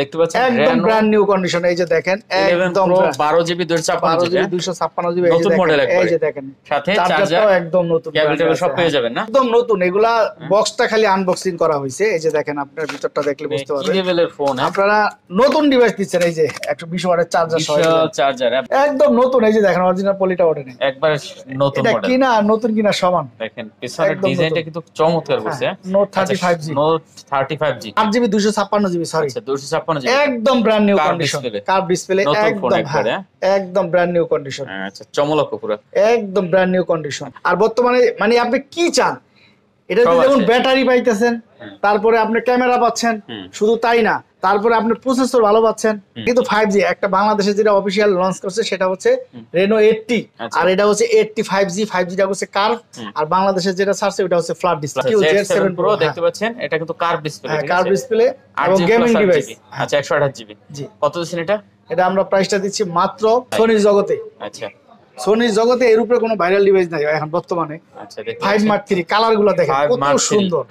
দেখতে পাচ্ছেন একদম ব্র্যান্ড নিউ কন্ডিশন এই যে দেখেন একদম 12 জিবি 256 জিবি 256 জিবি নতুন মডেল এই যে দেখেন সাথে চার্জার একদম নতুন ক্যাবলটা সব পেয়ে যাবেন না একদম নতুন এগুলা বক্সটা হ্যাঁ। খালি আনবক্সিং করা হইছে এই যে দেখেন আপনার ভিতরটা দেখলে মানে বুঝতে পারবেন লেভেলের ফোন হ্যাঁ? আপনারা নতুন ডিভাইস দিচ্ছেন এই যে 120 ওয়াটের চার্জার সহ চার্জার হ্যাঁ। একদম নতুন এই যে দেখেন অরিজিনাল পলিটা ওঠে না একবার নতুন মডেল এটা কিনা নতুন কিনা সমান দেখেন পিছনের ডিজাইনটা কিন্তু চমৎকার করছে note 35G note GB 8GB 256GB sorry আচ্ছা একদম brand new condition curve display একদম হ্যাঁ। হ্যাঁ? একদম ব্র্যান্ড নিউ কন্ডিশন আচ্ছা চমলক পুরো একদম ব্র্যান্ড নিউ কন্ডিশন আর বর্তমানে মানে আপনি কি চান এটাতে যেমন ব্যাটারি পাইতেছেন হ্যাঁ। তারপরে আপনি ক্যামেরা পাচ্ছেন শুধু তাই না তারপরে আপনি প্রসেসর ভালো পাচ্ছেন কিন্তু ফাইভ জি একটা বাংলাদেশে যেটা অফিসিয়াল লঞ্চ করছে সেটা হচ্ছে রেনো এইটটি আচ্ছা। আর এটা হচ্ছে এইটটি ফাইভ জি ফাইভ জিটা হচ্ছে কার আর বাংলাদেশে যেটা ছাড়ছে ওটা হচ্ছে flat display Z seven pro দেখতে হ্যাঁ। পাচ্ছেন এটা কিন্তু কার ডিসপ্লে কার ডিসপ্লে আর গেমিং ডিভাইস আচ্ছা একশো আঠাশ জিবি জি কত দিচ্ছেন এটা এটা আমরা প্রাইসটা দিচ্ছি মাত্র সোনির আচ্ছা। জগতে আচ্ছা সোনির জগতে এর উপরে কোনো ভাইরাল ডিভাইস নাই এখন বর্তমানে ফাইভ মার্ক থ্রি কালার গুলো দেখে কত সুন্দর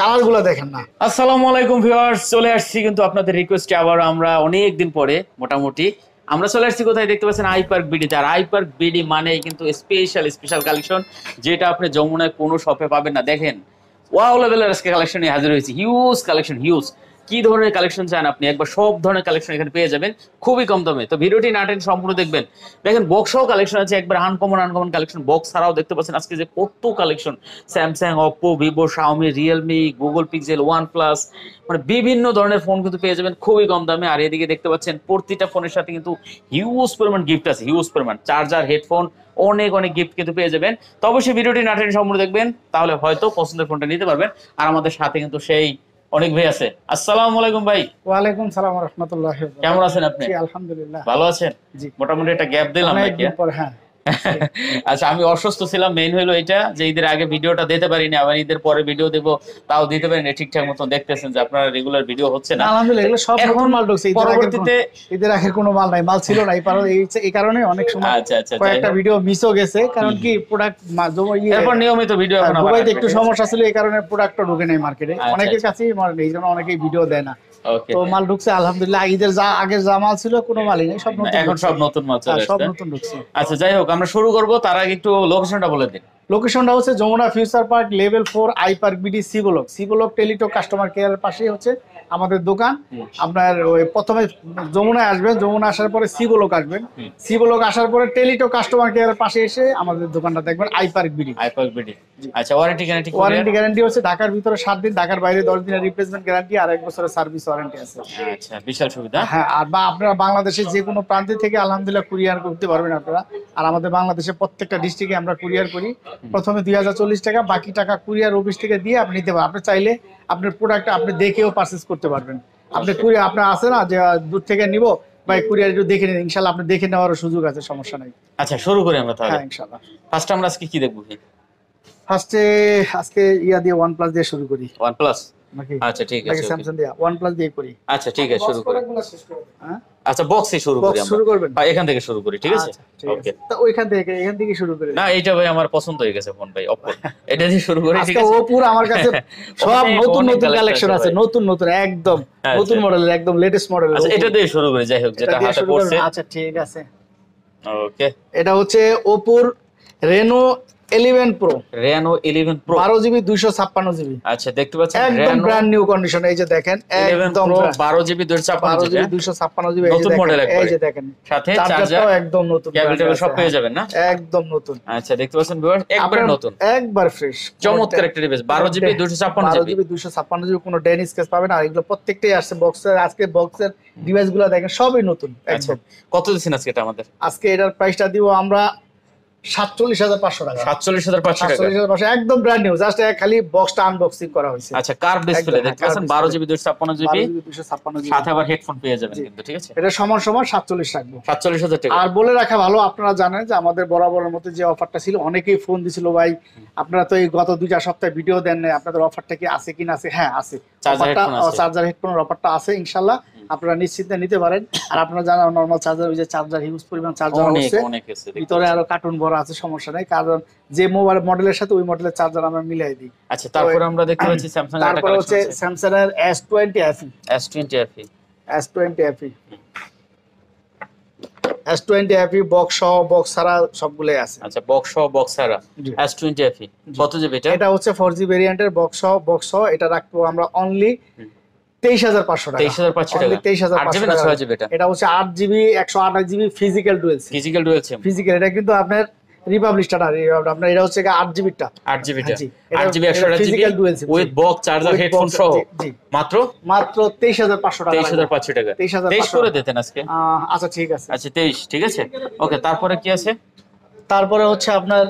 কালারগুলো দেখেন না আসসালামু আলাইকুম ভিউয়ার্স চলে আসছি কিন্তু আপনাদের রিকোয়েস্টে আবার আমরা অনেক দিন পরে মোটামুটি আমরা চলে আসছি কোথায় দেখতে পাচ্ছেন আই বিডি আর আই বিডি মানে কিন্তু স্পেশাল স্পেশাল কালেকশন যেটা আপনি যমুনায় কোনো শপে পাবেন না দেখেন ওয়াও লেভেলের আজকে কালেকশন হাজির হয়েছে হিউজ কালেকশন হিউজ কি ধরনের কালেকশন চান আপনি একবার সব ধরনের কালেকশন এখানে পেয়ে যাবেন খুবই কম দামে তো ভিডিওটি না টেন সম্পূর্ণ দেখবেন দেখেন বক্সও কালেকশন আছে একবার আনকমন আনকমন কালেকশন বক্স ছাড়াও দেখতে পাচ্ছেন আজকে যে কত collection Samsung Oppo Vivo Xiaomi Realme Google Pixel one plus মানে বিভিন্ন ধরনের ফোন কিন্তু পেয়ে যাবেন খুবই কম দামে আর এদিকে দেখতে পাচ্ছেন প্রতিটা ফোনের সাথে কিন্তু হিউজ পরিমাণ গিফট আছে হিউজ পরিমাণ চার্জার হেডফোন অনেক অনেক গিফট কিন্তু পেয়ে যাবেন তো অবশ্যই ভিডিওটি না টেন সম্পূর্ণ দেখবেন তাহলে হয়তো পছন্দের ফোনটা নিতে পারবেন আর আমাদের সাথে কিন্তু সেই অনেক ভাই আছে আসসালামু আলাইকুম ভাই ওয়ালাইকুম সালাম রাহমাতুল্লাহ কেমন আছেন আপনি আলহামদুলিল্লাহ ভালো আছেন মোটামুটি একটা গ্যাপ দিলাম হ্যাঁ আচ্ছা আমি অসুস্থ ছিলাম মেইন হলো এটা যে ঈদের আগে ভিডিওটা দিতে পারিনি আবার ঈদের পরে ভিডিও দেব তাও দিতে পারিনি ঠিকঠাক মতো দেখতেছেন যে আপনারা রেগুলার ভিডিও হচ্ছে না আলহামদুলিল্লাহ এগুলো সব এখন মাল ঢুকছে পরবর্তীতে ঈদের আগে কোনো মাল নাই মাল ছিল না এই কারণে অনেক সময় আচ্ছা আচ্ছা, আচ্ছা কয়েকটা ভিডিও মিসও গেছে কারণ কি প্রোডাক্ট ইয়ে- এরপর নিয়মিত ভিডিও এখন হ্যাঁ, একটু সমস্যা ছিল এই কারণে প্রোডাক্টটা ঢুকে নাই মার্কেটে আচ্ছা, অনেকের আচ্ছা। কাছেই এই জন্য অনেকেই ভিডিও দেয় না তো মাল ঢুকছে আলহামদুলিল্লাহ ঈদের যা আগের যা মাল ছিল কোনো মালই নেই সব নতুন এখন সব নতুন মাল হ্যাঁ, চলে সব নতুন ঢুকছে আচ্ছা যাই হোক আমরা শুরু করব তার আগে একটু লোকেশনটা বলে দিন লোকেশনটা হচ্ছে Jamuna future park level four I park BD C block C block Teletalk customer কেয়ারের পাশেই হচ্ছে আমাদের দোকান আচ্ছা। আপনার ওই প্রথমে যমুনায় আসবেন যমুনা আসার পরে সি ব্লক আসবেন সি ব্লক আসার পরে টেলিটক কাস্টমার কেয়ারের পাশে এসে আমাদের দোকানটা দেখবেন I park BD I park BD আচ্ছা ওয়ারেন্টি গ্যারান্টি ওয়ারেন্টি গ্যারান্টি হচ্ছে ঢাকার ভিতরে সাত দিন ঢাকার বাইরে দশ দিনের রিপ্লেসমেন্ট গ্যারান্টি আর এক বছরের সার্ভিস ওয়ারেন্টি আছে আচ্ছা বিশাল সুবিধা হ্যাঁ আর বা আপনারা বাংলাদেশের যে কোনো প্রান্তে থেকে আলহামদুলিল্লাহ কুরিয়ার করতে পারবেন আপনারা আর আমাদের বাংলাদেশের প্রত্যেকটা ডিস্ট্রিক্টে আমরা কুরিয়ার করি প্রথমে দুই টাকা বাকি টাকা কুরিয়ার অফিস থেকে দিয়ে আপনি নিতে পারেন আপনি চাইলে আপনার প্রোডাক্ট আপনি দেখেও পারচেস করতে পারবেন আপনি কুরিয়ার আপনার আছে না যে দূর থেকে নিব বা কুরিয়ার একটু দেখে নিন ইনশাল্লাহ আপনি দেখে নেওয়ারও সুযোগ আছে সমস্যা নাই আচ্ছা শুরু করি আমরা তাহলে হ্যাঁ ইনশাল্লাহ ফার্স্ট আমরা আজকে কি দেখবো ফার্স্টে আজকে ইয়া দিয়ে ওয়ান প্লাস দিয়ে শুরু করি ওয়ান প্লাস আচ্ছা ঠিক আছে স্যামসাং দিয়া OnePlus দিয়ে করি আচ্ছা ঠিক আছে আচ্ছা, শুরু করি আচ্ছা বক্সই শুরু করি আমরা শুরু করবেন হ্যাঁ, এখান থেকে শুরু করি ঠিক আছে ওকে আচ্ছা, তো ওইখান থেকে এখান থেকে শুরু করি না এটা ভাই আমার পছন্দ হয়ে গেছে ফোন ভাই অপো এটা দিয়ে শুরু করি ঠিক আছে ও পুরো আমার কাছে সব নতুন নতুন কালেকশন আছে নতুন নতুন একদম আচ্ছা। নতুন মডেলের একদম লেটেস্ট মডেল আচ্ছা এটা দিয়ে শুরু করি যাই হোক যেটা হাতে পড়ছে আচ্ছা ঠিক আছে ওকে এটা হচ্ছে ওপোর Reno 11 pro 11 pro 12 GB 256 GB আচ্ছা দেখতে পাচ্ছেন একদম ব্র্যান্ড নিউ কন্ডিশন এই যে দেখেন একদম 12 জিবি 256 জিবি 256 জিবি হ্যাঁ? নতুন মডেল এই যে দেখেন সাথে চার্জার একদম নতুন সব পেয়ে হ্যাঁ। যাবেন না একদম নতুন আচ্ছা দেখতে পাচ্ছেন একবার নতুন একবার ফ্রেশ চমৎকার একটা device 12 GB 256 GB 12 GB 256 GB কোনো ডেনিস কেস পাবেন আর এগুলো প্রত্যেকটাই আসছে বক্সের আজকে বক্সের ডিভাইসগুলো দেখেন সবই নতুন একদম কত দিচ্ছেন আজকে এটা আমাদের আজকে এটার প্রাইসটা দিব আমরা সাতচল্লিশ হাজার পাঁচশো টাকা সাতচল্লিশ হাজার পাঁচশো সাতচল্লিশ হাজার পাঁচশো একদম ব্র্যান্ড নিউ জাস্ট খালি বক্সটা আনবক্সিং করা হয়েছে আচ্ছা ডিসপ্লে দেখতে হ্যাঁ, পাচ্ছেন বারো জিবি দুশো ছাপ্পান্ন জিবি সাথে আবার হেডফোন পেয়ে যাবেন কিন্তু ঠিক আছে এটা সমান সমান সাতচল্লিশ রাখবো সাতচল্লিশ হাজার টাকা আর বলে রাখা ভালো আপনারা জানেন যে আমাদের বরাবরের মতো যে অফারটা ছিল অনেকেই ফোন দিছিল ভাই আপনারা তো এই গত দুই চার সপ্তাহে ভিডিও দেন নাই আপনাদের অফারটা কি আছে কি না আছে হ্যাঁ আছে চার্জার হেডফোনের অফারটা আছে ইনশাল্লাহ আপনারা নিশ্চিন্তে নিতে পারেন আর আপনারা যারা নর্মাল চার্জার ওই যে চার্জার হিউজ পরিমাণ চার্জার আছে ভিতরে আরো কার্টুন ভরা আছে সমস্যা নাই কারণ যে মোবাইল মডেলের সাথে ওই মডেলের চার্জার আমরা মিলাই দিই আচ্ছা তারপর আমরা দেখতে পাচ্ছি স্যামসাং তারপর হচ্ছে স্যামসাং এর S20 FE S20 FE S20 FE S20 FE box সহ বক্স ছাড়া সবগুলাই আছে আচ্ছা বক্স সহ বক্স ছাড়া S20 FE কত জিবি এটা এটা হচ্ছে 4G ভেরিয়েন্টের বক্স সহ বক্স সহ এটা রাখবো আমরা অনলি তেইশ হাজার পাঁচশো তেইশ হাজার পাঁচশো টাকা তেইশ হাজার এটা হচ্ছে আট জিবি একশো জিবি ফিজিক্যাল এটা কিন্তু তেইশ হাজার পাঁচশো টাকা তেইশ হাজার দিতেন আচ্ছা ঠিক আছে আচ্ছা তেইশ ঠিক আছে ওকে তারপরে কি আছে তারপরে হচ্ছে আপনার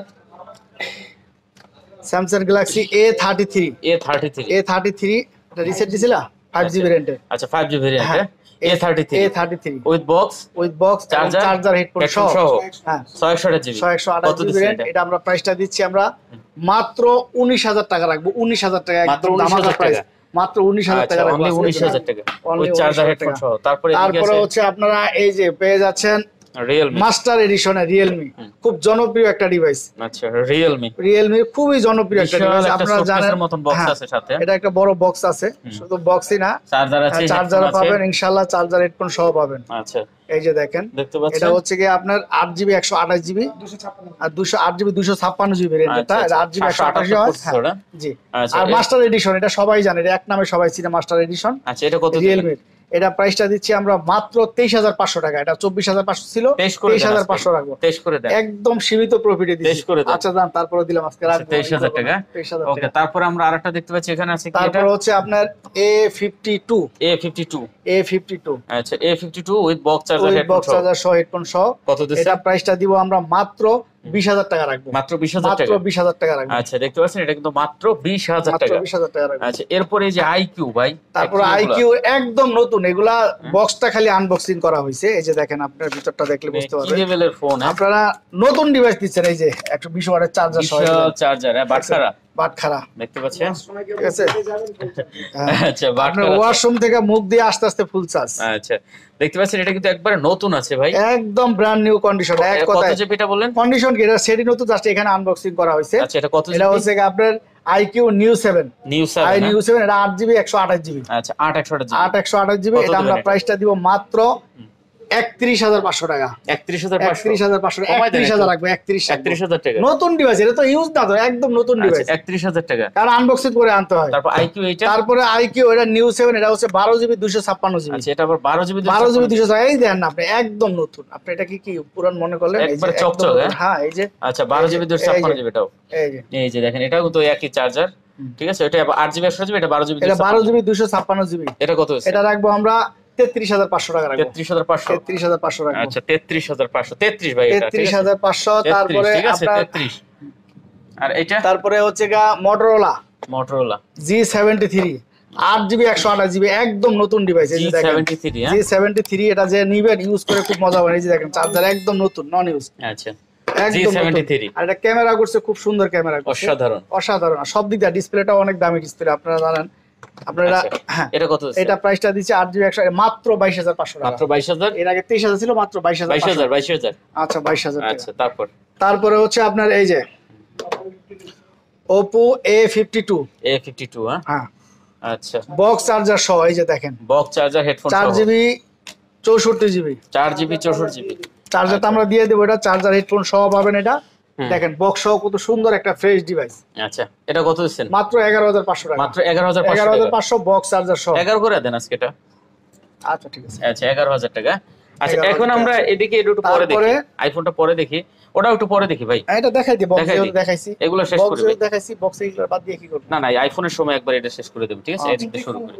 Samsung Galaxy A thirty three A thirty three A thirty three reset দিছিলা জিবি আচ্ছা, হ্যাঁ, হ্যাঁ। এটা আমরা প্রাইসটা দিচ্ছি আমরা মাত্র উনিশ হাজার টাকা উনিশ হাজার টাকা মাত্র উনিশ হাজার আচ্ছা, টাকা উনিশ হাজার টাকা তারপরে তারপরে হচ্ছে আপনারা এই যে পেয়ে যাচ্ছেন রিয়েলমি মাস্টার এডিশন রিয়েলমি খুব জনপ্রিয় একটা ডিভাইস আচ্ছা রিয়েলমি রিয়েলমি খুবই জনপ্রিয় একটা ডিভাইস আপনারা জানেন মতন বক্স হ্যাঁ, আছে সাথে এটা একটা বড় বক্স আছে শুধু বক্সই না চার্জার আছে চার্জার হ্যাঁ, পাবেন ইনশাআল্লাহ চার্জার হেডফোন সহ পাবেন আচ্ছা এই যে দেখেন এটা হচ্ছে কি আপনার আট জিবি একশো আঠাশ জিবি আর দুশো আট জিবি দুশো ছাপ্পান্ন জিবি রেঞ্জটা আচ্ছা, আট জিবি একশো আঠাশ হ্যাঁ। জি আচ্ছা, আর মাস্টার এডিশন এটা সবাই জানে এক নামে সবাই চিনে মাস্টার এডিশন আচ্ছা এটা কত রিয়েলমির এটা প্রাইসটা দিচ্ছি আমরা মাত্র তেইশ হাজার পাঁচশো টাকা এটা চব্বিশ হাজার পাঁচশো ছিল তেইশ হাজার পাঁচশো রাখবো একদম সীমিত প্রফিটে দিচ্ছি আচ্ছা দাম তারপরে দিলাম আজকে আচ্ছা, তেইশ হাজার টাকা ওকে তারপরে আমরা আরেকটা দেখতে পাচ্ছি এখানে আছে তারপর হচ্ছে আপনার A fifty two A fifty two A fifty two আচ্ছা A fifty two with box charger box charger সহ হেডফোন সহ কত এটা প্রাইসটা দিব আমরা মাত্র বিশ হাজার টাকা রাখবো মাত্র বিশ হাজার বিশ হাজার টাকা রাখবো আচ্ছা দেখতে পাচ্ছেন এটা কিন্তু মাত্র বিশ হাজার টাকা বিশ হাজার টাকা আচ্ছা এরপরে যে আইকিউ ভাই তারপরে আইকিউ একদম নতুন এগুলা বক্সটা খালি আনবক্সিং করা হয়েছে এই যে দেখেন আপনার ভিতরটা দেখলে মানে বুঝতে পারবেন লেভেলের ফোন হ্যাঁ? আপনারা নতুন ডিভাইস দিচ্ছেন এই যে একটা বিশ ওয়াটের চার্জার সহ চার্জার হ্যাঁ বাটখারা বাটখারা দেখতে পাচ্ছেন আচ্ছা ওয়াশরুম থেকে মুখ দিয়ে আস্তে আস্তে ফুল চার্জ আচ্ছা দেখতে পাচ্ছেন এটা কিন্তু একবারে নতুন আছে ভাই একদম ব্র্যান্ড নিউ কন্ডিশন এক কথা কত জিবি এটা বললেন কন্ডিশন কি এটা সেটি নতুন জাস্ট এখানে আনবক্সিং করা হয়েছে আচ্ছা এটা কত জিবি এটা হচ্ছে আপনার iQOO Neo 7 Neo 7 I Neo 7 এটা 8 জিবি 128 জিবি আচ্ছা 8 128 জিবি 8 128 জিবি এটা আমরা প্রাইসটা দিব মাত্র একত্রিশ হাজার পাঁচশো টাকা একত্রিশ হাজার একত্রিশ হাজার পাঁচশো টাকা একত্রিশ হাজার রাখবো একত্রিশ একত্রিশ হাজার টাকা নতুন ডিভাইস এটা তো ইউজ না একদম নতুন ডিভাইস আচ্ছা, একত্রিশ হাজার টাকা কারণ আনবক্সিং করে আনতে হয় তারপর আইকিউ এটা তারপরে আইকিউ এটা নিউ সেভেন এটা হচ্ছে বারো জিবি দুশো ছাপ্পান্ন জিবি আচ্ছা এটা বারো জিবি বারো জিবি দুশো এই দেখেন আপনি একদম নতুন আপনি এটা কি কি পুরান মনে করলেন একবার চকচক হ্যাঁ? হ্যাঁ এই যে আচ্ছা বারো জিবি দুশো ছাপ্পান্ন জিবি এটাও এই যে দেখেন এটাও তো একই চার্জার ঠিক আছে এটা আট জিবি একশো জিবি এটা বারো জিবি বারো জিবি দুশো ছাপ্পান্ন জিবি এটা কত এটা রাখবো আমরা তেত্রিশ হাজার পাঁচশো টাকা তেত্রিশ হাজার পাঁচশো তেত্রিশ হাজার পাঁচশো টাকা আচ্ছা তেত্রিশ হাজার পাঁচশো তেত্রিশ ভাই তেত্রিশ হাজার পাঁচশো তারপরে তেত্রিশ আর এটা তারপরে হচ্ছে গা জি সেভেন্টি থ্রি আট জিবি একশো আঠাশ জিবি একদম নতুন ডিভাইস এই যে দেখেন সেভেন্টি হ্যাঁ? থ্রি এটা যে নিবেন ইউজ করে খুব মজা হয় এই যে দেখেন চার্জার একদম নতুন নন ইউজ আচ্ছা একদম ক্যামেরা করছে খুব সুন্দর ক্যামেরা অসাধারণ অসাধারণ সব দিক দিয়ে ডিসপ্লেটা অনেক দামি ডিসপ্লে আপনারা জানেন আপনারা আচ্ছা, হ্যাঁ, এটা কত এটা প্রাইসটা দিচ্ছে আট জিবি একশো মাত্র বাইশ হাজার পাঁচশো মাত্র বাইশ হাজার এর আগে তেইশ হাজার ছিল মাত্র বাইশ হাজার বাইশ হাজার বাইশ হাজার আচ্ছা বাইশ হাজার আচ্ছা তারপর তারপরে হচ্ছে আপনার এই যে Oppo A fifty two A fifty two হ্যাঁ আচ্ছা বক্স চার্জার সহ এই যে দেখেন বক্স চার্জার হেডফোন চার জিবি চৌষট্টি জিবি চার জিবি চৌষট্টি জিবি চার্জারটা আমরা দিয়ে দেবো এটা চার্জার হেডফোন সহ পাবেন এটা দেখেন বক্স সহ কত সুন্দর একটা ফ্রেশ ডিভাইস আচ্ছা এটা কত দিচ্ছেন মাত্র 11500 টাকা মাত্র 11500 11500 বক্স চার্জার সহ 11 করে দেন আজকে এটা আচ্ছা ঠিক আছে আচ্ছা 11000 টাকা আচ্ছা এখন আমরা এদিকে একটু পরে দেখি আইফোনটা পরে দেখি ওটা একটু পরে দেখি ভাই এটা দেখাই দিব দেখাইছি এগুলো শেষ করে দেব দেখাইছি বক্স এগুলো বাদ দিয়ে কি করব না না আইফোনের সময় একবার এটা শেষ করে দেব ঠিক আছে আচ্ছা, এটা দিয়ে শুরু করি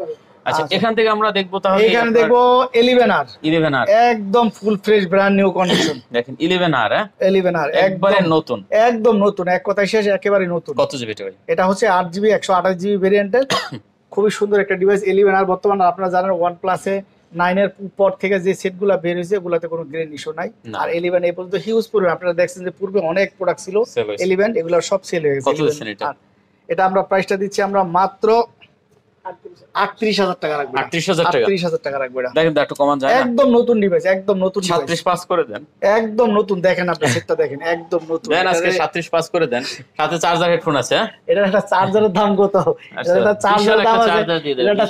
আচ্ছা, আচ্ছা এখান থেকে আমরা দেখব তাহলে এখানে দেখব 11 আর 11 একদম ফুল ফ্রেশ ব্র্যান্ড নিউ কন্ডিশন দেখেন 11 আর 11 আর একবারে নতুন একদম নতুন এক কথায় শেষ একেবারে নতুন কত জিবি এটা ভাই এটা হচ্ছে 8 জিবি 128 জিবি ভেরিয়েন্টের খুবই সুন্দর একটা ডিভাইস 11 আর বর্তমানে আপনারা জানেন OnePlus এ নাইনের পর থেকে যে সেটগুলো বের হয়েছে এগুলাতে কোনো গ্রেন ইস্যু নাই আর ইলেভেন এ পর্যন্ত হিউজ পরিমাণ আপনারা দেখছেন যে পূর্বে অনেক প্রোডাক্ট ছিল ইলেভেন এগুলো সব সেল হয়ে গেছে এটা আমরা প্রাইসটা দিচ্ছি আমরা মাত্র আটত্রিশ হাজার টাকা হাজার টাকা দেখেন আপনি দেখেন হ্যাঁ?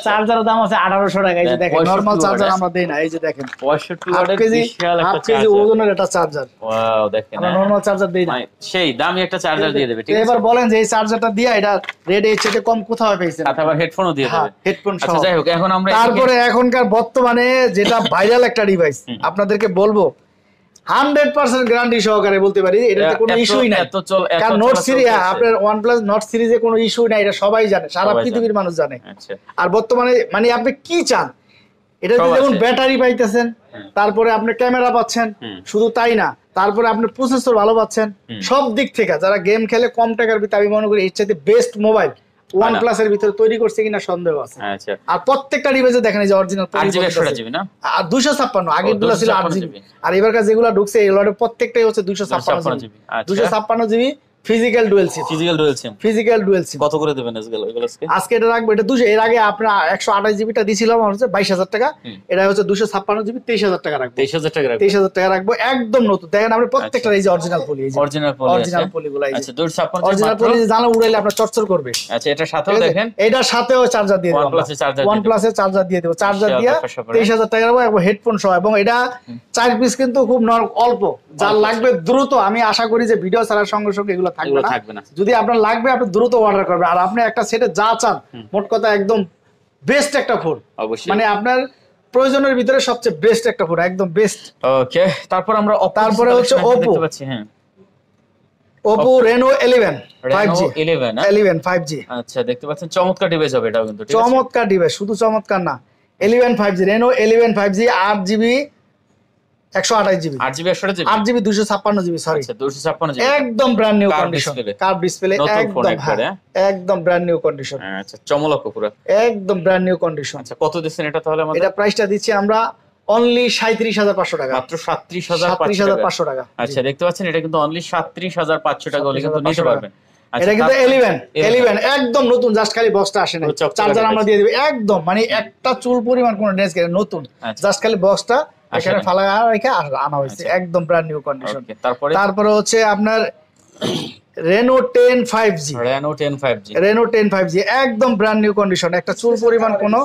চার্জার আচ্ছা, না এই যে দেখেন ওজনের একটা চার্জার দেখেন নর্মাল হ্যাঁ। চার্জার না মানে সেই দামি একটা চার্জার দিয়ে দেবে এবার বলেন যে এই চার্জারটা দিয়ে এটা রেড এর চেয়ে কম কোথাও পেয়েছে হেডফোনও দিয়ে হ্যাঁ, দেবে হেডফোন আচ্ছা, সহ এখন আমরা তারপরে এখনকার বর্তমানে যেটা ভাইরাল একটা ডিভাইস আপনাদেরকে বলবো হান্ড্রেড পার্সেন্ট গ্যারান্টি সহকারে বলতে পারি এটাতে কোনো ইস্যুই নাই কারণ নোট সিরিজ আপনার ওয়ান প্লাস নোট সিরিজে কোনো ইস্যু নাই এটা সবাই জানে সারা পৃথিবীর মানুষ জানে আচ্ছা। আর বর্তমানে মানে আপনি কি চান এটাতে যেমন ব্যাটারি পাইতেছেন তারপরে আপনি ক্যামেরা পাচ্ছেন শুধু তাই না তারপরে আপনি প্রসেসর ভালো পাচ্ছেন সব দিক থেকে যারা গেম খেলে কম টাকার ভিতরে আমি মনে করি এর চাইতে বেস্ট মোবাইল ওয়ান প্লাস এর ভিতরে তৈরি করছে কিনা সন্দেহ আছে আচ্ছা। আর প্রত্যেকটা ডিভাইসে দেখেন যে অরিজিনাল আর দুশো ছাপ্পান্ন আগে গুলো ছিল আট জিবি আর এবার যেগুলো ঢুকছে এগুলো প্রত্যেকটাই হচ্ছে দুশো ছাপ্পান্ন জিবি দুশো ছাপ্পান্ন GB physical dual SIM physical dual SIM physical dual SIM কত করে আজকে আজকে এটা এটা দুশো এর আগে আপনার একশো আঠাশ জিবিটা দিয়েছিলাম আমার হচ্ছে বাইশ হাজার টাকা এটা হচ্ছে দুশো ছাপ্পান্ন জিবি তেইশ হাজার টাকা রাখবো তেইশ হাজার টাকা তেইশ হাজার টাকা রাখবো একদম নতুন দেখেন আপনি প্রত্যেকটা এই যে original poly original poly original poly গুলো দুশো ছাপ্পান্ন অরিজিনাল পলি জানা উড়াইলে আপনার চরচর করবে আচ্ছা এটা দেখেন এটার সাথেও চার্জার দিয়ে দেবো ওয়ান চার্জার দিয়ে দেবো চার্জার দিয়ে তেইশ হাজার টাকা রাখবো হেডফোন সহ এবং এটা চার পিস কিন্তু খুব অল্প যার লাগবে দ্রুত আমি আশা করি যে ভিডিও ছাড়ার সঙ্গে সঙ্গে এগুলো থাকবে না যদি আপনার লাগবে আপনি দ্রুত অর্ডার করবেন আর আপনি একটা সেটে যা চান মোট কথা একদম বেস্ট একটা ফোন অবশ্যই মানে আপনার প্রয়োজনের ভিতরে সবচেয়ে বেস্ট একটা ফোন একদম বেস্ট ওকে তারপর আমরা তারপরে হচ্ছে ওপো হ্যাঁ ওপো রেনো 11 5G 11 5G আচ্ছা দেখতে পাচ্ছেন চমৎকার ডিভাইস হবে এটাও কিন্তু চমৎকার ডিভাইস শুধু চমৎকার না 11 5G রেনো 11 5G 8GB একশো আট জিবি নিউ কন্ডিশন অনলি হাজার পাঁচশো টাকা পাঁচশো টাকা আচ্ছা দেখতে এটা কিন্তু অনলি হাজার পাঁচশো টাকা হলে কিন্তু আচ্ছা, এটা কিন্তু এলিভেন একদম নতুন জাস্ট খালি আসে না চার্জার আমরা দিয়ে একদম মানে একটা চুল পরিমাণ কোনো ড্রেস নতুন জাস্ট আচ্ছা। খালি বক্সটা আচ্ছা। এখানে ফালা রেখে আনা হয়েছে আচ্ছা। একদম ব্র্যান্ড নিউ কন্ডিশন তারপরে তারপরে হচ্ছে আপনার Reno ten five G Reno ten five G Reno ten five G একদম ব্র্যান্ড নিউ কন্ডিশন একটা আচ্ছা, চুল পরিমাণ কোনো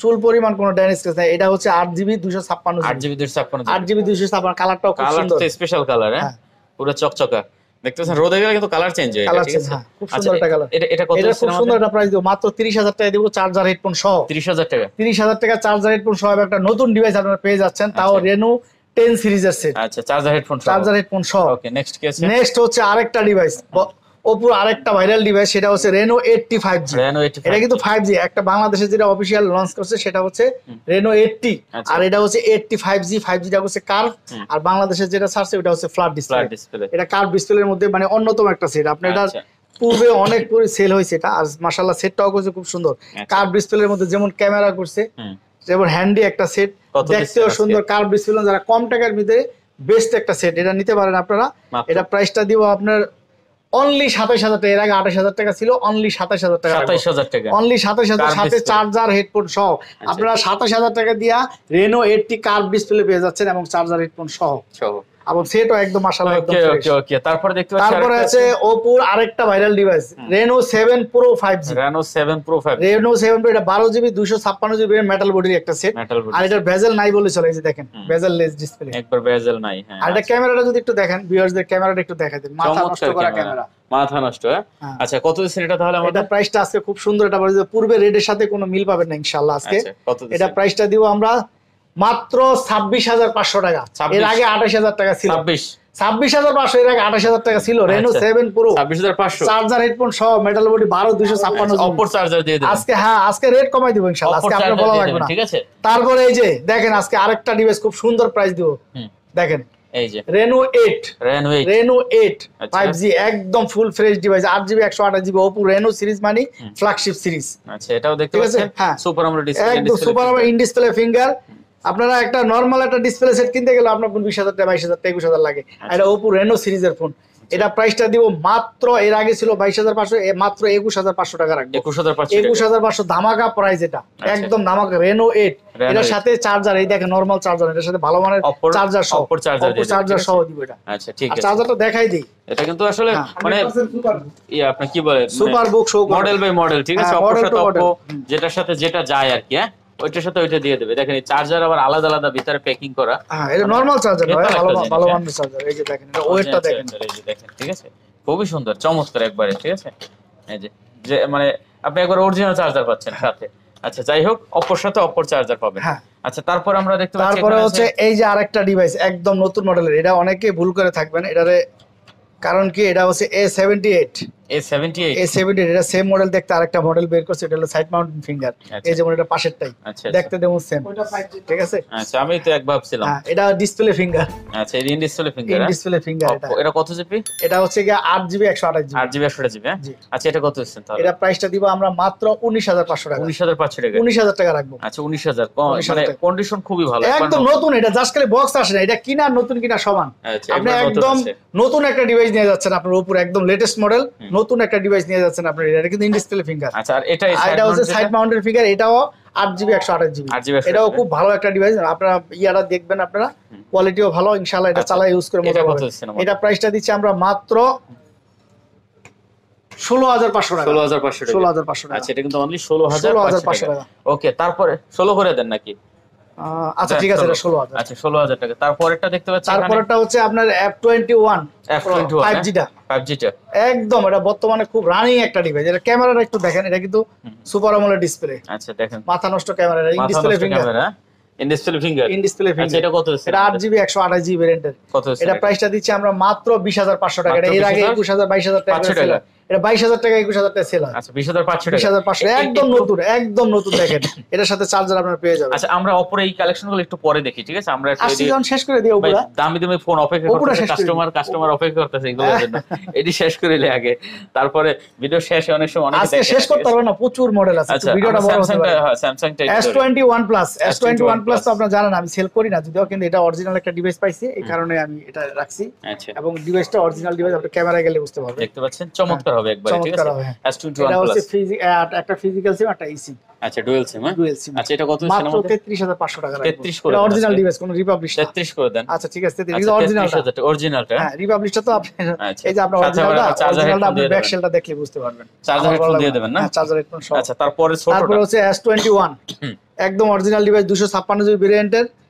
চুল পরিমাণ কোনো ড্যানিস কেস নাই এটা হচ্ছে আট জিবি দুশো ছাপ্পান্ন আট জিবি দুশো ছাপ্পান্ন আট জিবি দুশো ছাপ্পান্ন কালারটাও খুব সুন্দর স্পেশাল হ্যাঁ? কালার হ্যাঁ পুরো চকচকা দেখতে পাচ্ছেন রোদে গেলে কিন্তু কালার চেঞ্জ হয়ে কালার হ্যাঁ, আচ্ছা, টাকা দেব চার্জার টাকা চার্জার হেডফোন সহ একটা নতুন ডিভাইস আপনারা পেয়ে যাচ্ছেন তাও রেনো 10 সিরিজের set charger headphone charger headphone সহ নেক্সট নেক্সট হচ্ছে আরেকটা ডিভাইস ওপর আরেকটা ভাইরাল ডিভাইস সেটা হচ্ছে রেনো এইটটি ফাইভ জি এটা কিন্তু ফাইভ জি একটা বাংলাদেশে যেটা অফিসিয়াল লঞ্চ করছে সেটা হচ্ছে রেনো এইটটি আচ্ছা। আর এটা হচ্ছে এইটটি ফাইভ জি ফাইভ জিটা হচ্ছে কার্ভ আর বাংলাদেশে যেটা ছাড়ছে ওটা হচ্ছে ফ্ল্যাট ডিসপ্লে এটা কার্ভ ডিসপ্লের মধ্যে মানে অন্যতম একটা সেট আপনি এটা আচ্ছা। পূর্বে অনেক সেল হয়েছে এটা আর মাসাল্লাহ সেটটাও করছে খুব সুন্দর কার্ভ আচ্ছা। ডিসপ্লের মধ্যে যেমন ক্যামেরা করছে যেমন হ্যান্ডি একটা সেট দেখতেও সুন্দর কার্ভ ডিসপ্লে যারা কম টাকার ভিতরে বেস্ট একটা সেট এটা নিতে পারেন আপনারা এটা প্রাইসটা দিব আপনার অনলি সাতাশ হাজার টাকা এর আগে আঠাশ হাজার টাকা ছিল অনলি সাতাশ হাজার টাকা সাতাশ হাজার টাকা অনলি সাতাশ হাজার সাথে চার্জার হেডফোন সহ আচ্ছা। আপনারা সাতাশ হাজার টাকা দিয়া রেনো এইটটি কার্ভ ডিসপ্লে পেয়ে যাচ্ছেন এবং চার্জার হেডফোন সহ এবং সেটও একদম মাশাআল্লাহ তারপরে দেখতে তারপরে আছে আরেকটা ভাইরাল ডিভাইস এটা মেটাল বডির একটা সেট আর বেজেল নাই বলে চলে দেখেন বেজেল লেস ডিসপ্লে একবার বেজেল নাই হ্যাঁ, আর এটা আচ্ছা। ক্যামেরাটা যদি একটু দেখেন ভিউয়ার্সদের ক্যামেরাটা একটু দেখাই মাথা নষ্ট করা ক্যামেরা মাথা নষ্ট হ্যাঁ? হ্যাঁ। আচ্ছা কত এটা তাহলে আমাদের প্রাইসটা আজকে খুব সুন্দর এটা বলে পূর্বে রেডের সাথে কোনো মিল পাবেন না ইনশাআল্লাহ আজকে আচ্ছা, এটা প্রাইসটা দিব আমরা মাত্র ছাব্বিশ হাজার পাঁচশো টাকা এর আগে আঠাশ হাজার টাকা ছিল ছাব্বিশ হাজার পাঁচশো এর আগে আঠাশ হাজার টাকা ছিল রেনো সেভেন প্রো ছাব্বিশ হাজার পাঁচশো চার্জার হেডফোন সহ মেটাল বডি বারো দুশো ছাপ্পান্ন অপর আচ্ছা, চার্জার দিয়ে আজকে হ্যাঁ আজকে রেট কমাই দিব ইনশাল্লাহ আজকে আপনার বলা লাগবে না ঠিক আছে তারপরে এই যে দেখেন আজকে আরেকটা ডিভাইস খুব সুন্দর প্রাইস দিব দেখেন ফিঙ্গার আপনারা একটা নর্মাল একটা ডিসপ্লে সেট কিনতে গেলে আপনার বিশ হাজার টাকা বাইশ হাজার একুশ হাজার লাগে আচ্ছা। এটা ওপো রেনো সিরিজের ফোন এটা প্রাইসটা দিব মাত্র এর আগে ছিল বাইশ হাজার পাঁচশো মাত্র একুশ হাজার পাঁচশো টাকা রাখবে একুশ হাজার পাঁচশো ধামাকা প্রাইস এটা আচ্ছা। একদম ধামাকা রেনো এইট এটার সাথে চার্জার এই দেখেন নর্মাল চার্জার এটার সাথে ভালো মানের চার্জার সহ চার্জার সহ দিব এটা আচ্ছা ঠিক আছে চার্জারটা দেখাই দিই এটা কিন্তু আসলে হ্যাঁ। মানে ইয়ে, আপনি কি বলে super book model by model ঠিক আছে সাথে হ্যাঁ, যেটার সাথে যেটা যায় আর কি হ্যাঁ ওইটার সাথে ওইটা দিয়ে দেবে দেখেন এই চার্জার আবার আলাদা আলাদা ভিতরে প্যাকিং করা হ্যাঁ এটা নরমাল চার্জার ভাই ভালো ভালো মানের চার্জার এই যে দেখেন এটা ওয়েটটা আচ্ছা, দেখেন আচ্ছা, এই যে দেখেন ঠিক আছে খুবই সুন্দর চমৎকার একবারে ঠিক আছে এই যে যে মানে আপনি একবার অরিজিনাল চার্জার পাচ্ছেন হ্যাঁ। সাথে আচ্ছা যাই হোক অপর সাথে অপর চার্জার পাবেন হ্যাঁ। আচ্ছা তারপর আমরা দেখতে পাচ্ছি তারপরে হচ্ছে এই যে আরেকটা ডিভাইস একদম নতুন মডেলের এটা অনেকে ভুল করে থাকবেন এটারে কারণ কি এটা হচ্ছে A78 সেম মডেল দেখতে আরেকটা মডেল বের করছে সাইড মাউন্ট ফিঙ্গার সেম ঠিক আছে আচ্ছা, আমি তো এক ভাবছিলাম হ্যাঁ, এটা ফিঙ্গার ফিঙ্গার ফিঙ্গার এটা হচ্ছে কি জিবি জিবি হ্যাঁ? আচ্ছা এটা কত আমরা মাত্র টাকা টাকা টাকা রাখবো আচ্ছা কন্ডিশন মানে খুবই ভালো একদম নতুন এটা জাস্ট বক্স আসে না এটা কিনা নতুন কিনা সমান আচ্ছা, একদম নতুন একটা ডিভাইস নিয়ে যাচ্ছেন আপনার উপর একদম লেটেস্ট মডেল নতুন একটা ডিভাইস নিয়ে যাচ্ছেন আপনার এটা কিন্তু ইনডিসপ্লে ফিঙ্গার আচ্ছা আর এটা এটা হচ্ছে সাইড মাউন্টেড ফিঙ্গার এটাও আট জিবি একশো আঠাশ জিবি এটাও খুব ভালো একটা ডিভাইস আপনারা ইয়ারা দেখবেন আপনারা কোয়ালিটিও ভালো ইনশাল্লাহ এটা আচ্ছা, চালা ইউজ করে মজা পাবেন এটা প্রাইসটা দিচ্ছি আমরা মাত্র ষোলো হাজার পাঁচশো টাকা ষোলো হাজার পাঁচশো টাকা আচ্ছা এটা কিন্তু অনলি ষোলো হাজার টাকা ওকে তারপরে ষোলো করে দেন নাকি আচ্ছা ঠিক আছে এটা হাজার আচ্ছা টাকা তারপরেরটা দেখতে পাচ্ছি তারপরেরটা হচ্ছে আপনার হ্যাঁ? একদম এটা বর্তমানে খুব রানিং একটা ডিভাইস এটা ক্যামেরাটা একটু দেখেন এটা কিন্তু সুপার ডিসপ্লে আচ্ছা দেখেন মাথা নষ্ট camera in display finger in display finger in display finger এটা কত এটা 8 জিবি জিবি ভেরিয়েন্টের এটা প্রাইসটা দিচ্ছি আমরা মাত্র 20500 টাকা এটা এর আগে 21000 22000 টাকা এটা বাইশ হাজার টাকা একুশ হাজার টাকা সেল আচ্ছা বিশ হাজার পাঁচশো বিশ হাজার পাঁচশো একদম নতুন একদম নতুন দেখেন এটার সাথে চার্জার আপনার পেয়ে আচ্ছা আমরা অপরে এই একটু পরে দেখি ঠিক আছে আমরা যখন শেষ করে দিই দামি দামি ফোন অপেক্ষা করতেছে কাস্টমার কাস্টমার অপেক্ষা করতেছে এগুলোর জন্য এটি শেষ করে আগে তারপরে ভিডিও শেষে অনেক সময় অনেক আজকে শেষ করতে না প্রচুর মডেল আছে আচ্ছা, ভিডিওটা বড় হতে পারে প্লাস S21 প্লাস তো আপনার জানেন আমি সেল করি না যদিও কিন্তু এটা অরিজিনাল একটা ডিভাইস পাইছি এই কারণে আমি এটা রাখছি আচ্ছা। এবং ডিভাইসটা অরিজিনাল ডিভাইস আপনার ক্যামেরায় গেলে বুঝতে পারবেন দেখতে পাচ্ছেন চমৎকার হবে একবার ঠিক আছে হ্যাঁ। S21 Plus একটা ফিজিক্যাল সিম একটা ইসি আচ্ছা ডুয়েল সিম হ্যাঁ ডুয়েল সিম আচ্ছা এটা কত ছিল মাত্র 33500 টাকা 33 করে অরিজিনাল ডিভাইস কোন রিপাবলিশ 33 করে দেন আচ্ছা ঠিক আছে এটা 33 এটা অরিজিনালটা হ্যাঁ রিপাবলিশটা হ্যাঁ, তো আপনি আচ্ছা। এই যে আপনার অরিজিনালটা অরিজিনালটা আপনি ব্যাক শেলটা দেখলে বুঝতে পারবেন চার্জার হেডফোন দিয়ে দেবেন না চার্জার হ্যাঁ, হেডফোন সব আচ্ছা তারপরে ছোটটা তারপরে হচ্ছে S21 একদম অরিজিনাল ডিভাইস 256 জিবি ভেরিয়েন্টের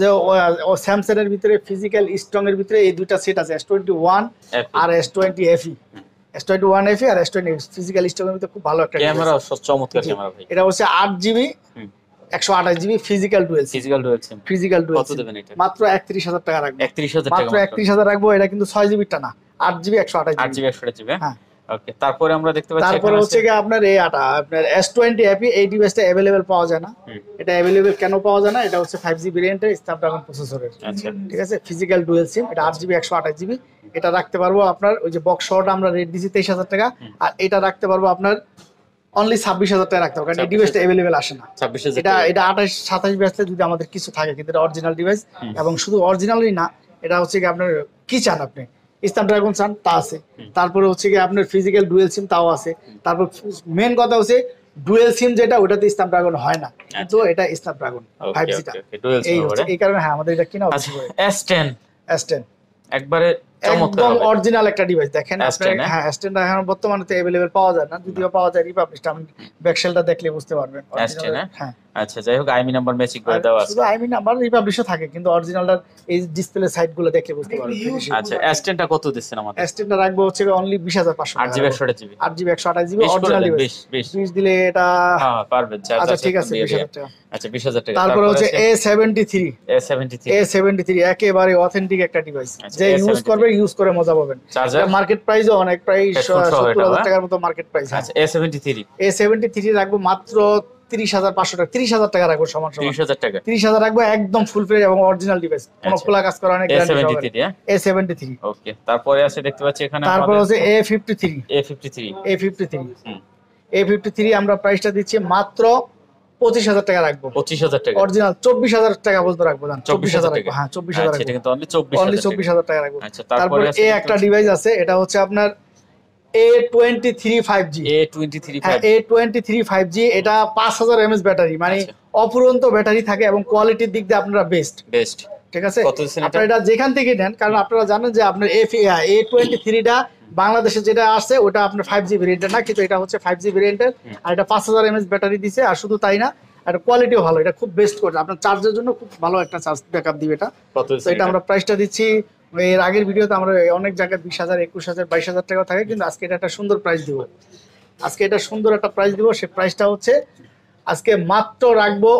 যে স্যামসাংয়ের ভিতরে ফিজিক্যাল স্ট্রং এর ভিতরে এই দুইটা সেট আছে এস টোয়েন্টি ওয়ান আর S twenty FE S twenty one আর এস টোয়েন্টি ফিজিক্যাল স্ট্রং এর ভিতরে খুব ভালো একটা ক্যামেরা চমৎকার ক্যামেরা ভাই এটা হচ্ছে আট জিবি একশো আঠাশ GB physical dual physical dual physical dual মাত্র একত্রিশ হাজার টাকা রাখবো একত্রিশ হাজার মাত্র একত্রিশ হাজার রাখবো এটা কিন্তু ছয় জিবিটা না আট জিবি একশো আঠাশ আট জিবি একশো আঠাশ জিবি হ্যাঁ, হ্যাঁ। ওকে তারপরে আমরা দেখতে পাচ্ছি তারপরে হচ্ছে কি আপনার এই আটা আপনার S20 অ্যাপি এই ডিভাইসটা अवेलेबल পাওয়া যায় না এটা अवेलेबल কেন পাওয়া যায় না এটা হচ্ছে 5G ভেরিয়েন্টের স্ন্যাপড্রাগন প্রসেসরের আচ্ছা ঠিক আছে ফিজিক্যাল ডুয়াল সিম এটা 8GB 128GB এটা রাখতে পারবো আপনার ওই যে বক্স শর্ট আমরা রেট দিছি 23000 টাকা আর এটা রাখতে পারবো আপনার অনলি ছাব্বিশ হাজার টাকা রাখতে হবে কারণ এই ডিভাইসটা অ্যাভেলেবেল আসে না এটা এটা আঠাশ সাতাশ ব্যাচতে যদি আমাদের কিছু থাকে কিন্তু এটা অরিজিনাল ডিভাইস এবং শুধু অরিজিনালই না এটা হচ্ছে কি আপনার কি চান আপনি স্টার ড্রাগন সান তা আছে তারপরে হচ্ছে কি আপনার ফিজিক্যাল ডুয়েল সিম তাও আছে তারপর মেন কথা হচ্ছে ডুয়েল সিম যেটা ওটাতে স্টার ড্রাগন হয় না আচ্ছা। তো এটা স্টার ড্রাগন ফাইভ জিটা এই কারণে হ্যাঁ আমাদের এটা কিনা এস টেন এস টেন একবারে একদম অরিজিনাল একটা ডিভাইস দেখেন হ্যাঁ স্ট্যান্ড এখন বর্তমানে তো অ্যাভেলেবেল পাওয়া যায় না যদিও পাওয়া যায় রিপাবলিশটা আপনি ব্যাকশেলটা দেখলে বুঝতে পারবেন হ্যাঁ, হ্যাঁ। আচ্ছা যাই হোক আইমি নাম্বার ম্যাচিং করে দেওয়া আইমি নাম্বার থাকে কিন্তু অরিজিনালটার এই ডিসপ্লে গুলো দেখে বুঝতে পারবেন আচ্ছা S10টা কত দিচ্ছেন আমাদের রাখবো হচ্ছে only 20500 8 GB 128 GB 8 GB 128 GB 20 দিলে এটা হ্যাঁ আচ্ছা ঠিক আছে 20000 টাকা আচ্ছা 20000 টাকা তারপরে হচ্ছে A73 A73 A73 একেবারে অথেন্টিক একটা ডিভাইস আচ্ছা, যে ইউজ করবে ইউজ করে মজা পাবেন এটা মার্কেট প্রাইসও অনেক প্রায় 70000 টাকার মতো মার্কেট প্রাইস আচ্ছা A73 A73 রাখবো মাত্র তিরিশ হাজার পাঁচশো টাকা তিরিশ হাজার টাকা রাখবো সমান তিরিশ হাজার টাকা তিরিশ হাজার রাখবো একদম ফুল ফ্রেজ এবং অরিজিনাল আচ্ছা। ডিভাইস কোনো খোলা কাজ করা অনেক এ সেভেন্টি থ্রি ওকে তারপরে আছে দেখতে পাচ্ছি এখানে তারপরে হচ্ছে A fifty three A fifty three A fifty three A fifty three আমরা প্রাইসটা দিচ্ছি মাত্র পঁচিশ হাজার টাকা রাখবো পঁচিশ হাজার টাকা অরিজিনাল চব্বিশ হাজার টাকা পর্যন্ত রাখবো চব্বিশ হাজার হ্যাঁ চব্বিশ হাজার আচ্ছা, টাকা চব্বিশ হাজার টাকা রাখবো আচ্ছা, তারপরে এ একটা ডিভাইস আছে এটা হচ্ছে আপনার A23 5G A23 5G A23 battery মানে আচ্ছা। অপুরন্ত ব্যাটারি থাকে এবং কোয়ালিটির দিক দিয়ে আপনারা বেস্ট বেস্ট ঠিক আছে আপনারা এটা যেখান থেকে নেন কারণ আপনারা জানেন যে আপনার এ টোয়েন্টি থ্রিটা বাংলাদেশে যেটা আসছে ওটা আপনার ফাইভ জি ভেরিয়েন্টের না কিন্তু এটা হচ্ছে ফাইভ জি ভেরিয়েন্টের আর এটা পাঁচ হাজার এমএস ব্যাটারি দিছে আর শুধু তাই না আর কোয়ালিটি ভালো এটা খুব বেস্ট করছে আপনার চার্জের জন্য খুব ভালো একটা চার্জ ব্যাকআপ দিবে এটা এটা আমরা প্রাইসটা দিচ্ছি মানে এর আগের ভিডিওতে আমরা অনেক জায়গায় বিশ হাজার একুশ হাজার বাইশ হাজার টাকা থাকে কিন্তু আজকে এটা একটা সুন্দর প্রাইস দিব আজকে এটা সুন্দর একটা প্রাইস দিব সে প্রাইসটা হচ্ছে আজকে মাত্র রাখবো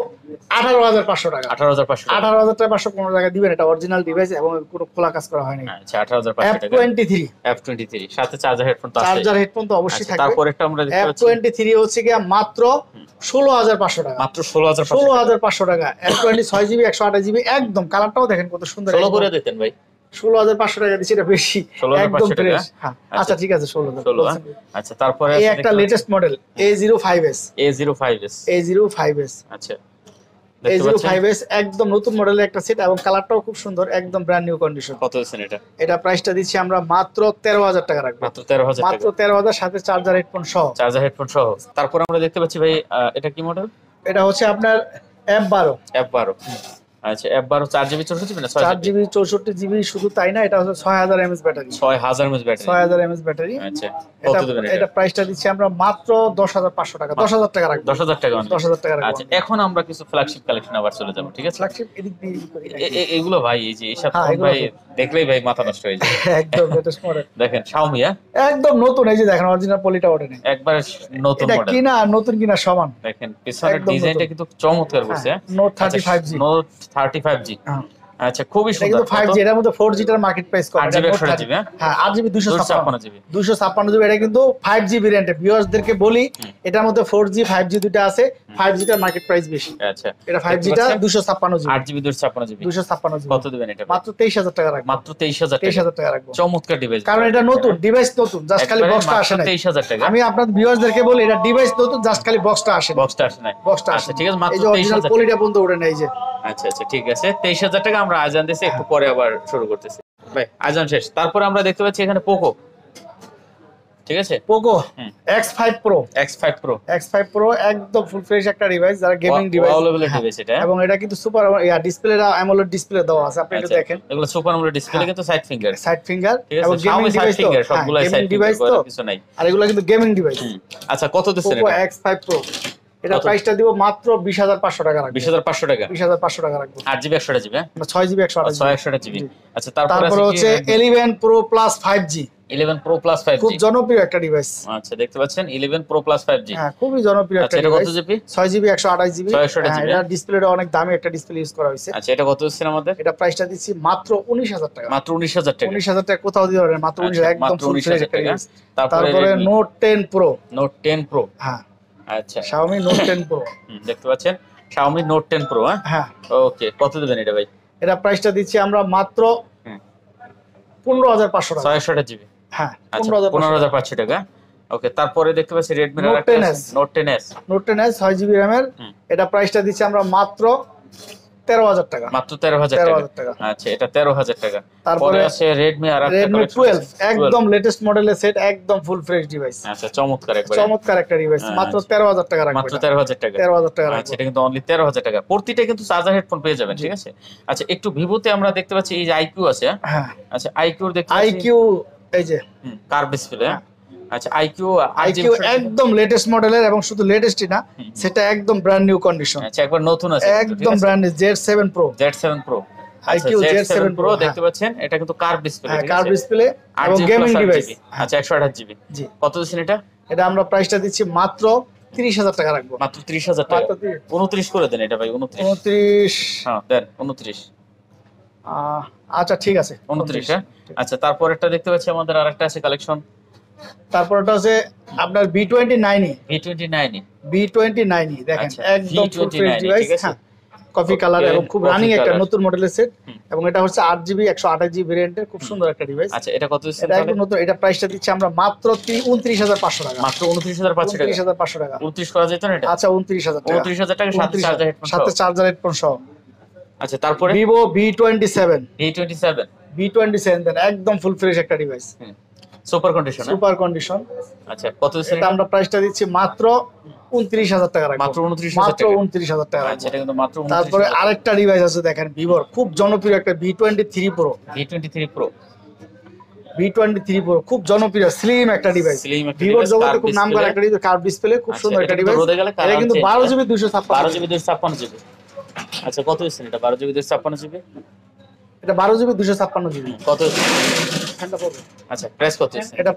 আঠারো হাজার পাঁচশো টাকা আঠারো হাজার পাঁচশো আঠারো হাজার টাকা পাঁচশো পনেরো টাকা দিবেন এটা অরিজিনাল ডিভাইস এবং কোনো খোলা কাজ করা হয়নি হ্যাঁ, আচ্ছা, আঠারো হাজার পাঁচশো twenty three F twenty three সাথে চার্জার হেডফোন চার্জার হেডফোন তো অবশ্যই আচ্ছা, থাকবে তারপর একটা আমরা এফ টোয়েন্টি থ্রি হচ্ছে গিয়ে মাত্র ষোলো হাজার পাঁচশো টাকা মাত্র ষোলো হাজার ষোলো হাজার পাঁচশো টাকা এফ টোয়েন্টি ছয় জিবি একশো আঠাশ জিবি একদম কালারটাও দেখেন কত সুন্দর ষোলো করে দিতেন ভাই ষোলো হাজার পাঁচশো টাকা দিচ্ছি এটা বেশি একদম ফ্রেশ হ্যাঁ, হ্যাঁ, আচ্ছা।, আচ্ছা ঠিক আছে ষোলো ষোলো হ্যাঁ। আচ্ছা তারপরে এই একটা latest model A zero five S A zero five S A zero five S আচ্ছা এই জিরো ফাইভ এস একদম নতুন মডেলের একটা সেট এবং কালারটাও খুব সুন্দর একদম ব্র্যান্ড নিউ কন্ডিশন কত এটা এটা প্রাইসটা দিচ্ছি আমরা মাত্র তেরো হাজার টাকা রাখবো মাত্র তেরো হাজার মাত্র তেরো হাজার সাথে চার্জার হেডফোন সহ চার্জার হেডফোন সহ তারপর আমরা দেখতে পাচ্ছি ভাই এটা কি মডেল এটা হচ্ছে আপনার এফ বারো এফ বারো আচ্ছা একবারও চার জিবি চৌষট্টি না চার জিবি চৌষট্টি জিবি শুধু তাই না এটা হচ্ছে ছয় হাজার এমএস ব্যাটারি ছয় হাজার এমএস ব্যাটারি ছয় হাজার এমএস ব্যাটারি আচ্ছা এটা প্রাইসটা দিচ্ছি আমরা মাত্র দশ হাজার পাঁচশো টাকা দশ হাজার টাকা রাখবো দশ হাজার টাকা দশ হাজার টাকা আচ্ছা এখন আমরা কিছু ফ্ল্যাগশিপ কালেকশন আবার চলে যাবো ঠিক আছে ফ্ল্যাগশিপ এদিক দিয়ে এগুলো ভাই এই যে এইসব হ্যাঁ, ভাই দেখলেই ভাই মাথা নষ্ট হয়ে যায় একদম লেটেস্ট মডেল দেখেন শাওমি হ্যাঁ? একদম নতুন এই যে দেখেন অরিজিনাল পলিটা ওঠেনি নেই একবার নতুন মডেল কিনা নতুন কিনা সমান দেখেন পিছনের ডিজাইনটা কিন্তু চমৎকার করছে note thirty five note thirty five G আচ্ছা খুবই সুন্দর কিন্তু 5G এর মধ্যে 4G market price 8GB 16GB হ্যাঁ 8GB 256GB এটা কিন্তু 5G ভেরিয়েন্ট বলি এটার মধ্যে 4G 5G দুটো আছে 5G মার্কেট প্রাইস বেশি আচ্ছা এটা 5G 256GB 256GB কত দিবেন এটা মাত্র 23000 টাকা মাত্র 23000 টাকা চমৎকার ডিভাইস কারণ এটা নতুন ডিভাইস নতুন জাস্ট খালি বক্সটা আসে না 23000 টাকা আমি আপনাদের ভিউয়ার্সদেরকে বলি এটা ডিভাইস নতুন জাস্ট খালি বক্সটা আসে বক্সটা আসে না বক্সটা আসে আচ্ছা, ঠিক আছে মাত্র 23000 টাকা পলিটা বন্ধ যে আচ্ছা আচ্ছা ঠিক আছে 23000 টাকা আমরা আজান দিয়েছি একটু পরে আবার শুরু করতেছি ভাই আজান শেষ তারপরে আমরা দেখতে পাচ্ছি এখানে পোকো ঠিক আছে Poco X5 Pro X5 Pro X5 Pro একদম ফুল ফ্রেশ একটা ডিভাইস যারা গেমিং ডিভাইস ওয়ালেবল ডিভাইস এটা হ্যাঁ। এবং এটা কিন্তু সুপার ইয়া ডিসপ্লেটা অ্যামোলড ডিসপ্লে দেওয়া আছে আপনি একটু আচ্ছা, দেখেন এগুলো সুপার অ্যামোলেড ডিসপ্লে কিন্তু সাইড ফিঙ্গার সাইড ফিঙ্গার এবং গেমিং ডিভাইস তো হ্যাঁ, সবগুলাই সাইড ফিঙ্গার কিছু নাই আর এগুলো কিন্তু গেমিং ডিভাইস আচ্ছা কত দিচ্ছেন এটা X5 Pro এটা প্রাইসটা দিব মাত্র বিশ হাজার পাঁচশো টাকা রাখবো বিশ হাজার পাঁচশো টাকা বিশ হাজার পাঁচশো টাকা রাখবো আট জিবি একশোটা জিবি ছয় জিবি একশো ছয় একশোটা হ্যাঁ, জিবি আচ্ছা তারপরে হচ্ছে eleven pro plus five G 11 Pro Plus 5G খুব জনপ্রিয় একটা ডিভাইস আচ্ছা দেখতে পাচ্ছেন প্রো প্লাস ফাইভ জি হ্যাঁ খুবই জনপ্রিয় একটা এটা কত জিবি 6GB 128GB 628GB এটা ডিসপ্লেটা অনেক দামি একটা ডিসপ্লে ইউজ করা হয়েছে আচ্ছা এটা কত হচ্ছে আমাদের এটা প্রাইসটা দিচ্ছি মাত্র উনিশ হাজার টাকা মাত্র উনিশ হাজার টাকা উনিশ হাজার টাকা কোথাও দিতে পারেন মাত্র 19000 আচ্ছা, একদম ফুল ফ্রেশ একটা তারপরে note ten pro note ten pro হ্যাঁ আচ্ছা Xiaomi Note 10 Pro দেখতে পাচ্ছেন Xiaomi Note 10 Pro হ্যাঁ ওকে হ্যাঁ। কত দেবেন এটা ভাই এটা প্রাইসটা দিচ্ছি আমরা মাত্র পনেরো হাজার পাঁচশো টাকা ছয়শো জিবি হ্যাঁ আচ্ছা, পনেরো হাজার পাঁচশো টাকা ওকে তারপরে দেখতে পাচ্ছি Redmi note ten S note ten S note ten S ছয় জিবি র্যামের এটা প্রাইসটা দিচ্ছি আমরা মাত্র তেরো হাজার টাকা মাত্র তেরো হাজার তেরো হাজার টাকা আচ্ছা এটা তেরো হাজার টাকা তারপরে আছে রেডমি আর রেডমি টুয়েলভ একদম লেটেস্ট মডেলের সেট একদম ফুল ফ্রেশ ডিভাইস আচ্ছা চমৎকার একবার চমৎকার একটা ডিভাইস মাত্র তেরো হাজার টাকা মাত্র তেরো হাজার টাকা তেরো হাজার টাকা আচ্ছা এটা কিন্তু অনলি তেরো হাজার টাকা প্রতিটা কিন্তু চার্জার হেডফোন পেয়ে যাবেন ঠিক আছে আচ্ছা একটু ভিভোতে আমরা দেখতে পাচ্ছি এই যে আইকিউ আছে হ্যাঁ? হ্যাঁ। আচ্ছা আইকিউ দেখতে আইকিউ এই যে কার ডিসপ্লে হ্যাঁ, হ্যাঁ। আচ্ছা আইকিউ আইকিউ একদম লেটেস্ট মডেলের এবং শুধু লেটেস্টই না সেটা একদম ব্র্যান্ড নিউ কন্ডিশন আচ্ছা একবার নতুন আছে একদম brand new pro Pro Z7 Pro iQOO আচ্ছা, Z7 Pro হ্যাঁ। দেখতে পাচ্ছেন এটা কিন্তু কার্ভ ডিসপ্লে কার্ভ ডিসপ্লে এবং গেমিং ডিভাইস আচ্ছা 128 জিবি জি কত দিচ্ছেন এটা এটা আমরা প্রাইসটা দিচ্ছি মাত্র হাজার টাকা রাখবো মাত্র হাজার টাকা উনত্রিশ করে দেন এটা ভাই উনত্রিশ 29 হ্যাঁ দেন 29 আচ্ছা ঠিক আছে উনত্রিশ হ্যাঁ আচ্ছা তারপর একটা দেখতে পাচ্ছি আমাদের আরেকটা আছে কালেকশন তারপর ওটা হচ্ছে আপনার B twenty nine B twenty nine B twenty nine দেখেন আচ্ছা, একদম ফুল ফ্রেশ ডিভাইস কফি কালার এবং খুব রানিং একটা নতুন মডেলের সেট এবং এটা হচ্ছে আট জিবি একশো আঠাশ জিবি ভেরিয়েন্টের খুব সুন্দর একটা ডিভাইস আচ্ছা এটা কত এটা একদম নতুন এটা প্রাইসটা দিচ্ছি আমরা মাত্র উনত্রিশ হাজার পাঁচশো টাকা মাত্র উনত্রিশ হাজার পাঁচশো উনত্রিশ হাজার পাঁচশো টাকা উনত্রিশ করা যেত না আচ্ছা উনত্রিশ হাজার উনত্রিশ হাজার টাকা সাথে চার্জার হেডফোন সহ আচ্ছা তারপরে Vivo B twenty seven B twenty seven B twenty seven একদম ফুল ফ্রেশ একটা device super condition super condition আচ্ছা কত এটা আমরা প্রাইসটা দিচ্ছি মাত্র 29000 টাকা মাত্র 29000 মাত্র 29000 টাকা আছে আচ্ছা, এটা কিন্তু মাত্র তারপরে আরেকটা ডিভাইস আছে দেখেন ভিভোর খুব জনপ্রিয় একটা V23 Pro V23 Pro V23 Pro খুব জনপ্রিয় স্লিম একটা ডিভাইস স্লিম একটা ডিভাইস জগতে খুব নাম করা একটা ডিভাইস কার্ভ ডিসপ্লে খুব আচ্ছা, সুন্দর একটা ডিভাইস এটা কিন্তু 12 জিবি 256 12 জিবি 256 জিবি আচ্ছা কত হইছে এটা 12 জিবি 256 জিবি এটা 12 জিবি 256 জিবি কত হইছে আচ্ছা, এটা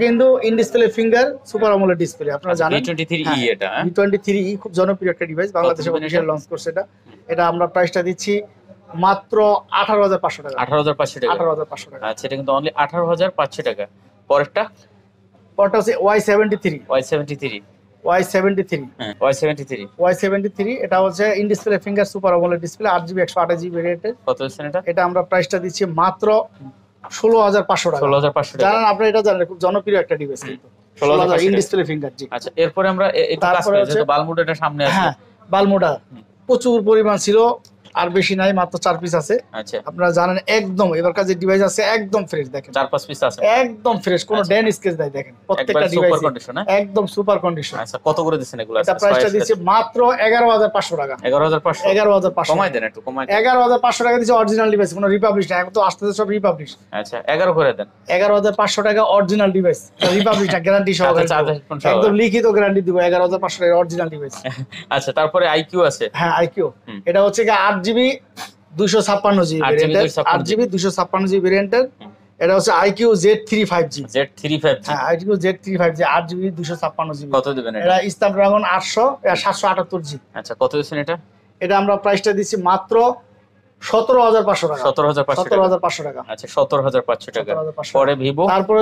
কিন্তু ফিঙ্গার সুপার ডিসপ্লে আপনারা জানেন e হ্যাঁ। হ্যাঁ। e, খুব জনপ্রিয় একটা ডিভাইস বাংলাদেশে লঞ্চ করছে এটা এটা আমরা প্রাইসটা দিচ্ছি মাত্র আঠারো হাজার পাঁচশো টাকা পরেরটা ফিঙ্গার সুপার ডিসপ্লে এটা আমরা প্রাইসটা দিচ্ছি মাত্র ষোলো হাজার পাঁচশো ষোলো হাজার পাঁচশো এটা খুব জনপ্রিয় একটা ষোলো হাজার ফিঙ্গার জি আচ্ছা, এরপরে আমরা সামনে হ্যাঁ বালমুডা প্রচুর পরিমাণ ছিল আর বেশি নাই মাত্র চার পিস আছে আচ্ছা। আপনারা জানেন একদম এবার কাছে ডিভাইস আছে একদম ফ্রেশ দেখেন চার পাঁচ পিস আছে একদম ফ্রেশ কোন ড্যান স্কেচ নাই দেখেন প্রত্যেকটা ডিভাইস হ্যাঁ? একদম সুপার কন্ডিশন আচ্ছা কত করে দিচ্ছেন এগুলো এটা প্রাইসটা দিচ্ছে মাত্র 11500 টাকা 11500 11500 কমাই দেন একটু কমাই 11500 টাকা দিচ্ছে অরিজিনাল ডিভাইস কোনো রিপাবলিশ না এখন তো আসতেছে সব রিপাবলিশ আচ্ছা 11 করে দেন 11500 টাকা অরিজিনাল ডিভাইস রিপাবলিশ না গ্যারান্টি সহ একদম লিখিত গ্যারান্টি দিব 11500 টাকা অরিজিনাল ডিভাইস আচ্ছা তারপরে আইকিউ আছে হ্যাঁ আইকিউ এটা হচ্ছে কি জিবি দুশো ছাপ্পান্ন জিবি আট জিবি দুশো ছাপ্পান্ন জিবি ভেরিয়েন্টের এটা হচ্ছে iQOO Z three five G Z three five হ্যাঁ iQOO Z three five G আট জিবি দুশো ছাপ্পান্ন জিবি কত দেবেন এটা আটশো সাতশো আটাত্তর জি আচ্ছা কত দিচ্ছেন এটা এটা আমরা প্রাইসটা দিচ্ছি মাত্র সতেরো হাজার পাঁচশো টাকা সতেরো হাজার সতেরো হাজার পাঁচশো টাকা আচ্ছা সতেরো হাজার পাঁচশো টাকা পরে ভিভো তারপরে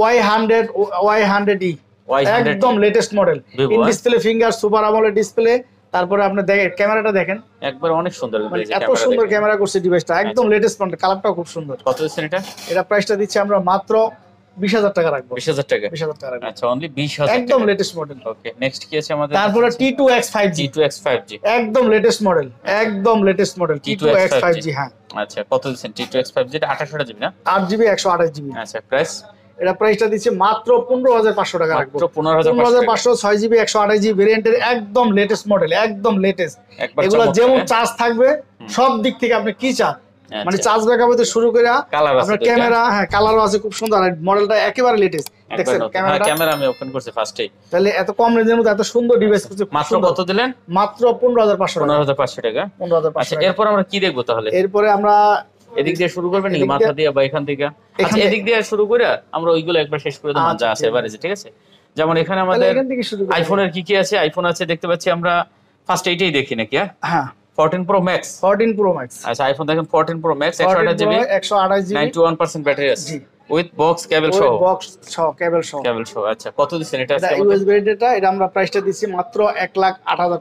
Y hundred Y hundred E একদম latest model display finger super AMOLED display তারপরে আপনার দেখেন ক্যামেরাটা দেখেন একবার অনেক সুন্দর মানে এত সুন্দর ক্যামেরা করছে ডিভাইসটা আচ্ছা। একদম লেটেস্ট মডেল কালারটাও খুব সুন্দর কত দিচ্ছেন এটা এটা প্রাইসটা দিচ্ছি আমরা মাত্র বিশ হাজার টাকা রাখবো বিশ হাজার টাকা বিশ হাজার টাকা আচ্ছা অনলি বিশ হাজার একদম লেটেস্ট মডেল ওকে নেক্সট কি আছে আমাদের তারপরে T two X five G two X five G একদম লেটেস্ট মডেল একদম latest model T two X five G হ্যাঁ আচ্ছা কত দিচ্ছেন T two X five G এটা আঠাশ জিবি না আট জিবি একশো আঠাশ জিবি আচ্ছা প্রাইস এটা প্রাইসটা দিচ্ছে মাত্র পনেরো হাজার পাঁচশো টাকা পনেরো হাজার পাঁচশো ছয় জিবি একশো আঠাশ জিবি ভেরিয়েন্টের একদম লেটেস্ট মডেল একদম লেটেস্ট এগুলো যেমন চার্জ থাকবে সব দিক থেকে আপনি কি চান মানে চার্জ ব্যাকআপ হতে শুরু করে আপনার ক্যামেরা হ্যাঁ কালারও আছে খুব সুন্দর আর মডেলটা একেবারে লেটেস্ট দেখছেন ক্যামেরা ক্যামেরা আমি ওপেন করছি ফার্স্টেই তাহলে এত কম রেঞ্জের মধ্যে এত সুন্দর ডিভাইস করছে মাত্র কত দিলেন মাত্র 15500 টাকা 15500 আচ্ছা, টাকা 15500 টাকা আচ্ছা এরপর আমরা কি দেখব তাহলে এরপরে আমরা এদিক দিয়ে শুরু করবেন নাকি মাথা দিয়ে বা এখান থেকে আচ্ছা এদিক দিয়ে শুরু করে আমরা ওইগুলো একবার শেষ করে দেবো আচ্ছা, যা আছে এবারে ঠিক আছে যেমন এখানে আমাদের আইফোনের কি কি আছে আইফোন আছে দেখতে পাচ্ছি আমরা ফার্স্ট এইটাই দেখি নাকি হ্যাঁ 14 প্রো ম্যাক্স 14 প্রো ম্যাক্স আচ্ছা আইফোন দেখেন fourteen pro max 128 GB 128 GB 91% battery আছে উইথ বক্স কেবল সহ বক্স সহ কেবল সহ কেবল সহ আচ্ছা কত দিছেন এটা এটা ইউএসবি এটা এটা আমরা প্রাইসটা দিছি মাত্র 1 টাকা 1 লাখ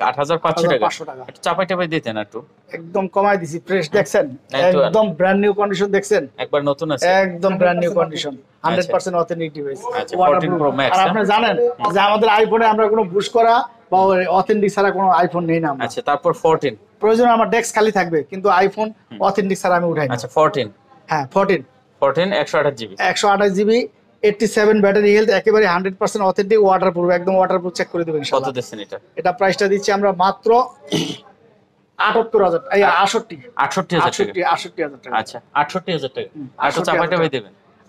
টাকা টাকা একটু চাপাই টাপাই দিতেন একটু একদম কমাই দিছি প্রেস হ্যাঁ। দেখছেন হ্যাঁ, একদম ব্র্যান্ড নিউ কন্ডিশন দেখছেন একবার নতুন আছে একদম brand new condition 100% authentic device আচ্ছা 14 প্রো ম্যাক্স আর আপনি জানেন যে আমাদের আইফোনে আমরা কোনো বুশ করা বা অথেন্টিক ছাড়া কোনো আইফোন নেই না আচ্ছা তারপর 14 প্রয়োজন আমার ডেস্ক খালি থাকবে কিন্তু আইফোন অথেন্টিক ছাড়া আমি উঠাই আচ্ছা 14 হ্যাঁ 14 একশো আঠাশ জিবি একশো আঠাশ জিবি সেভেন ব্যাটারি হেলথ একেবারে hundred percent authentic water waterproof একদম ওয়াটারপ্রুফ চেক করে দেবেন কত দিচ্ছেন এটা এটা প্রাইসটা দিচ্ছি আমরা মাত্র 78000 এই 68 68000 68 68000 টাকা আচ্ছা 68000 টাকা আর চাপাটা ভাই দেবেন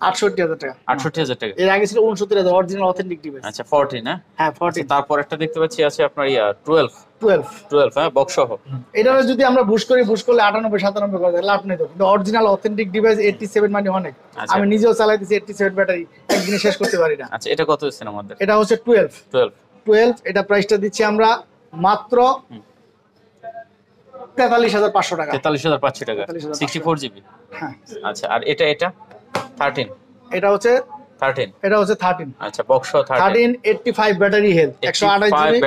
হাজার টাকা সেভেন আচ্ছা, হ্যাঁ? হ্যাঁ, আচ্ছা, হ্যাঁ, মানে আচ্ছা। আমি নিজেও চালাইতেছি ব্যাটারি শেষ করতে পারি না এটা কত হচ্ছে এটা হচ্ছে টুয়েলভ টুয়েলভ টুয়েলভ এটা প্রাইসটা দিচ্ছি আমরা মাত্র তেতাল্লিশ হাজার পাঁচশো টাকা তেতাল্লিশ হাজার পাঁচশো টাকা সিক্সটি ফোর জিবি হ্যাঁ আচ্ছা আর এটা এটা এটা হচ্ছে এটা হচ্ছে আচ্ছা box battery health GB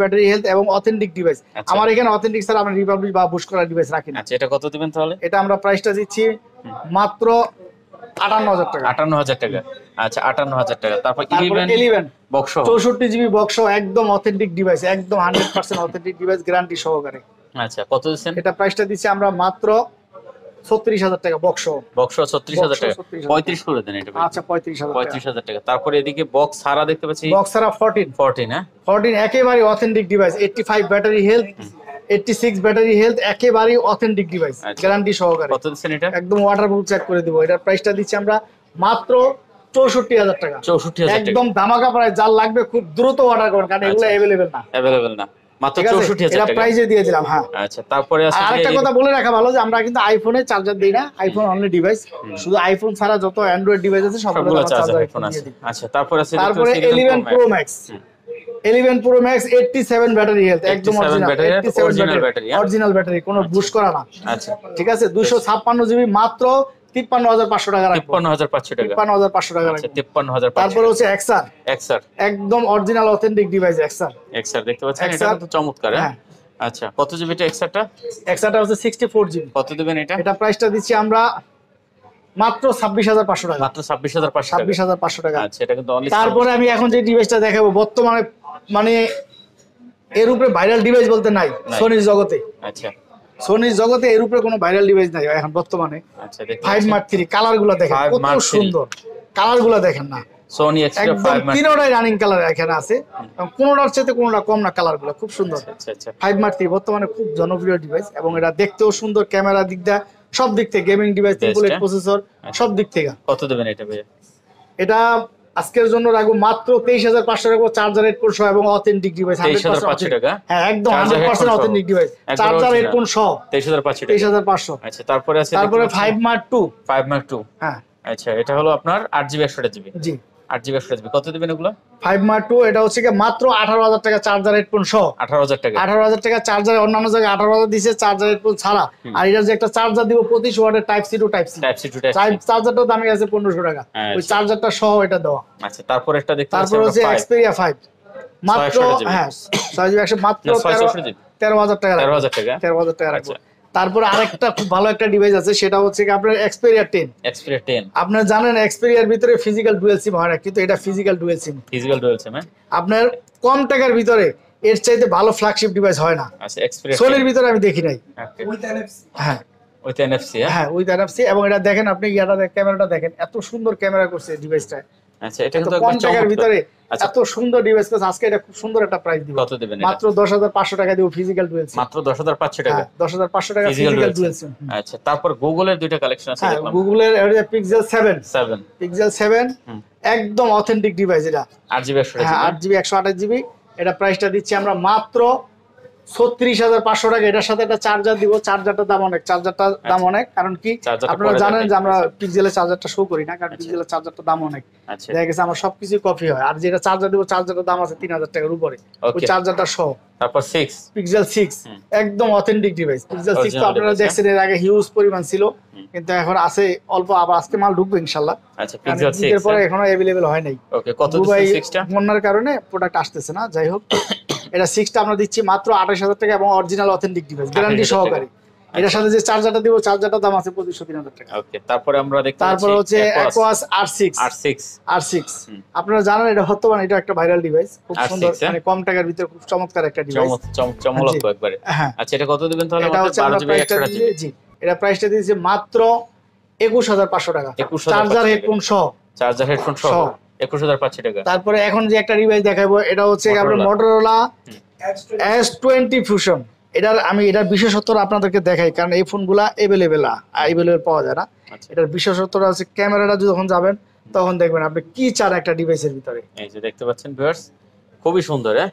battery health এবং অথেন্টিক আচ্ছা। ডিভাইস আমার এখানে অথেন্টিক স্যার আমরা রিপাবলিক বা বুশ করা ডিভাইস রাখি না আচ্ছা, এটা কত দিবেন তাহলে এটা আমরা প্রাইসটা দিচ্ছি মাত্র আটান্ন হাজার টাকা আটান্ন হাজার টাকা আচ্ছা আটান্ন হাজার টাকা তারপর বক্স চৌষট্টি জিবি বক্স একদম অথেন্টিক ডিভাইস একদম hundred percent authentic device guarantee সহকারে আচ্ছা কত দিচ্ছেন এটা প্রাইসটা দিচ্ছি আমরা মাত্র ছত্রিশ হাজার টাকা বক্স বক্স ছত্রিশ হাজার টাকা পঁয়ত্রিশ করে দেন এটা আচ্ছা পঁয়ত্রিশ হাজার পঁয়ত্রিশ হাজার টাকা তারপরে এদিকে বক্স সারা দেখতে পাচ্ছি বক্স সারা ফোরটিন ফোরটিন হ্যাঁ ফোরটিন একেবারে authentic device eighty five battery health six battery health একেবারেই অথেন্টিক ডিভাইস গ্যারান্টি সহকারে কত দিচ্ছেন এটা একদম ওয়াটারপ্রুফ চেক করে দিব এটার প্রাইসটা দিচ্ছি আমরা মাত্র চৌষট্টি হাজার টাকা চৌষট্টি হাজার একদম ধামাকা প্রায় যার লাগবে খুব দ্রুত অর্ডার করবেন কারণ এগুলো অ্যাভেলেবেল আচ্ছা। না অ্যাভেলেবেল না ঠিক হ্যাঁ। আচ্ছা, যত অ্যান্ড্রয়েড ডিভাইস আছে সবগুলো ছাপ্পান্ন আইফোন আছে আচ্ছা, তারপরে pro max pro max battery battery original battery কোনো আচ্ছা। করা না আচ্ছা ঠিক আছে জিবি মাত্র তিপ্পান্ন হাজার পাঁচশো টাকা তিপ্পান্ন হাজার পাঁচশো আচ্ছা, টাকা তিপ্পান্ন হাজার পাঁচশো টাকা তিপ্পান্ন হাজার তারপরে হচ্ছে এক্সার এক্সার একদম original authentic device XR XR দেখতে পাচ্ছেন তো চমৎকার হ্যাঁ? হ্যাঁ। আচ্ছা কত জিবি এটা এক্সারটা এক্সারটা হচ্ছে জিবি কত এটা এটা প্রাইসটা দিচ্ছি আমরা মাত্র পাঁচশো টাকা মাত্র ছাব্বিশ হাজার পাঁচশো টাকা আচ্ছা এটা কিন্তু তারপরে আমি এখন যে ডিভাইসটা দেখাবো বর্তমানে মানে এর উপরে ভাইরাল ডিভাইস বলতে নাই সোনির জগতে আচ্ছা সোনির জগতে এর উপরে কোনো ভাইরাল ডিভাইস নাই এখন বর্তমানে ফাইভ মার্ক থ্রি কালার গুলো দেখেন কত সুন্দর কালার গুলো দেখেন না রানিং কালার এখানে আছে কোনটা কম না খুব সুন্দর আচ্ছা, আচ্ছা, আচ্ছা। বর্তমানে খুব জনপ্রিয় ডিভাইস এবং এটা দেখতেও সুন্দর ক্যামেরা দিক সব দিক থেকে গেমিং ডিভাইস প্রসেসর সব দিক থেকে এটা আজকের জন্য রাখবো মাত্র তেইশ হাজার পাঁচশো রাখবো চার্জার হেডফোন সহ এবং অথেন্টিক ডিভাইস হ্যাঁ একদম hundred percent authentic device charger headphone সহ তেইশ হাজার পাঁচশো তেইশ হাজার পাঁচশো আচ্ছা তারপরে আছে তারপরে five mark two five mark two হ্যাঁ আচ্ছা এটা হলো আপনার আট জিবি একশো জিবি জি আট হাজার টাকা চার্জার হেডফোন দামে আছে পনেরোশো টাকা হ্যাঁ, ওই চার্জারটা আচ্ছা। সহ এটা দেওয়া আচ্ছা, তারপর হচ্ছে এক্সপেরিয়া ফাইভ মাত্র হ্যাঁ একশো মাত্র তেরো হাজার টাকা তেরো হাজার টাকা তেরো তারপর আরেকটা খুব ভালো একটা ডিভাইস আছে সেটা হচ্ছে আপনার এক্সপেরিয়ার টেন এক্সপেরিয়ার টেন আপনার জানেন এক্সপেরিয়ার ভিতরে ফিজিক্যাল ডুয়েল সিম হয় না কিন্তু এটা physical dual SIM physical dual SIM আপনার কম টাকার ভিতরে এর চাইতে ভালো ফ্ল্যাগশিপ ডিভাইস হয় না আচ্ছা এক্সপেরিয়া সোনির ভিতরে আমি দেখি নাই হ্যাঁ উইথ এনএফসি হ্যাঁ উইথ হ্যাঁ, এনএফসি এবং এটা দেখেন আপনি ইয়াটা ক্যামেরাটা দেখেন এত সুন্দর ক্যামেরা করছে ডিভাইসটা আচ্ছা এটা কিন্তু টাকার ভিতরে আচ্ছা। এত সুন্দর ডিভাইস কাছে আজকে এটা খুব সুন্দর একটা প্রাইস দিব কত মাত্র 10500 টাকা দিব ফিজিক্যাল ডুয়েল সিম মাত্র 10500 টাকা 10500 হ্যাঁ, টাকা ফিজিক্যাল ডুয়েল সিম আচ্ছা তারপর গুগলের দুইটা কালেকশন আছে হ্যাঁ, দেখলাম গুগলের এটা পিক্সেল 7 7 পিক্সেল 7 একদম অথেন্টিক ডিভাইস এটা জিবি 128GB 8GB জিবি এটা প্রাইসটা দিচ্ছি আমরা মাত্র ছত্রিশ হাজার পাঁচশো টাকা এটার সাথে একটা চার্জার দিব চার্জারটা দাম অনেক চার্জারটা আচ্ছা। দাম অনেক কারণ কি আপনারা জানেন যে আমরা পিক্সেলের চার্জারটা শো করি না কারণ পিক্সেলের আচ্ছা। চার্জারটা দাম অনেক আচ্ছা। দেখা গেছে আমার সবকিছু কপি হয় আর যেটা চার্জার দিব চার্জারটার দাম আছে তিন হাজার টাকার উপরে ওই চার্জারটা সহ তারপর সিক্স পিক্সেল সিক্স একদম অথেন্টিক ডিভাইস পিক্সেল সিক্স তো আপনারা হ্যাঁ। দেখছেন এর আগে হিউজ পরিমাণ ছিল কিন্তু এখন আছে অল্প আবার আজকে মাল ঢুকবে ইনশাল্লাহ আচ্ছা পিক্সেল সিক্স এর পরে হ্যাঁ। এখনো অ্যাভেলেবেল হয় নাই ওকে কত সিক্সটা বন্যার কারণে প্রোডাক্ট আসতেছে না যাই হোক এটা সিক্সটা আমরা দিচ্ছি মাত্র আঠাশ হাজার টাকা এবং অরিজিনাল অথেন্টিক ডিভাইস গ্যারান্টি সহকারে এটার সাথে যে চার্জারটা দিব চার্জারটা দাম আছে পঁচিশশো তিন হাজার টাকা ওকে তারপরে আমরা দেখি তারপর হচ্ছে Aquos R six R six R six আপনারা জানেন এটা মানে এটা একটা ভাইরাল ডিভাইস খুব সুন্দর হ্যাঁ। মানে কম টাকার ভিতরে খুব চমৎকার একটা ডিভাইস চমক হ্যাঁ, একবারে হ্যাঁ। আচ্ছা এটা কত দিবেন তাহলে এটা হচ্ছে আমরা প্রাইসটা জি এটা প্রাইসটা দিয়েছি মাত্র একুশ হাজার পাঁচশো টাকা চার্জার হেডফোন সহ চার্জার হেডফোন সহ একুশ হাজার পাঁচশো টাকা তারপরে এখন যে একটা ডিভাইস দেখাবো এটা হচ্ছে আপনার মোটরোলা S20 টোয়েন্টি ফিউশন এটার আমি এটার বিশেষত্ব আপনাদেরকে দেখাই কারণ এই ফোনগুলা এভেলেবেল अवेलेबल পাওয়া যায় না আচ্ছা। এটার বিশেষত্ব আছে ক্যামেরাটা যখন যাবেন তখন দেখবেন আপনি কি চান একটা ডিভাইসের ভিতরে এই যে দেখতে পাচ্ছেন ভিউয়ার্স খুবই সুন্দর হ্যাঁ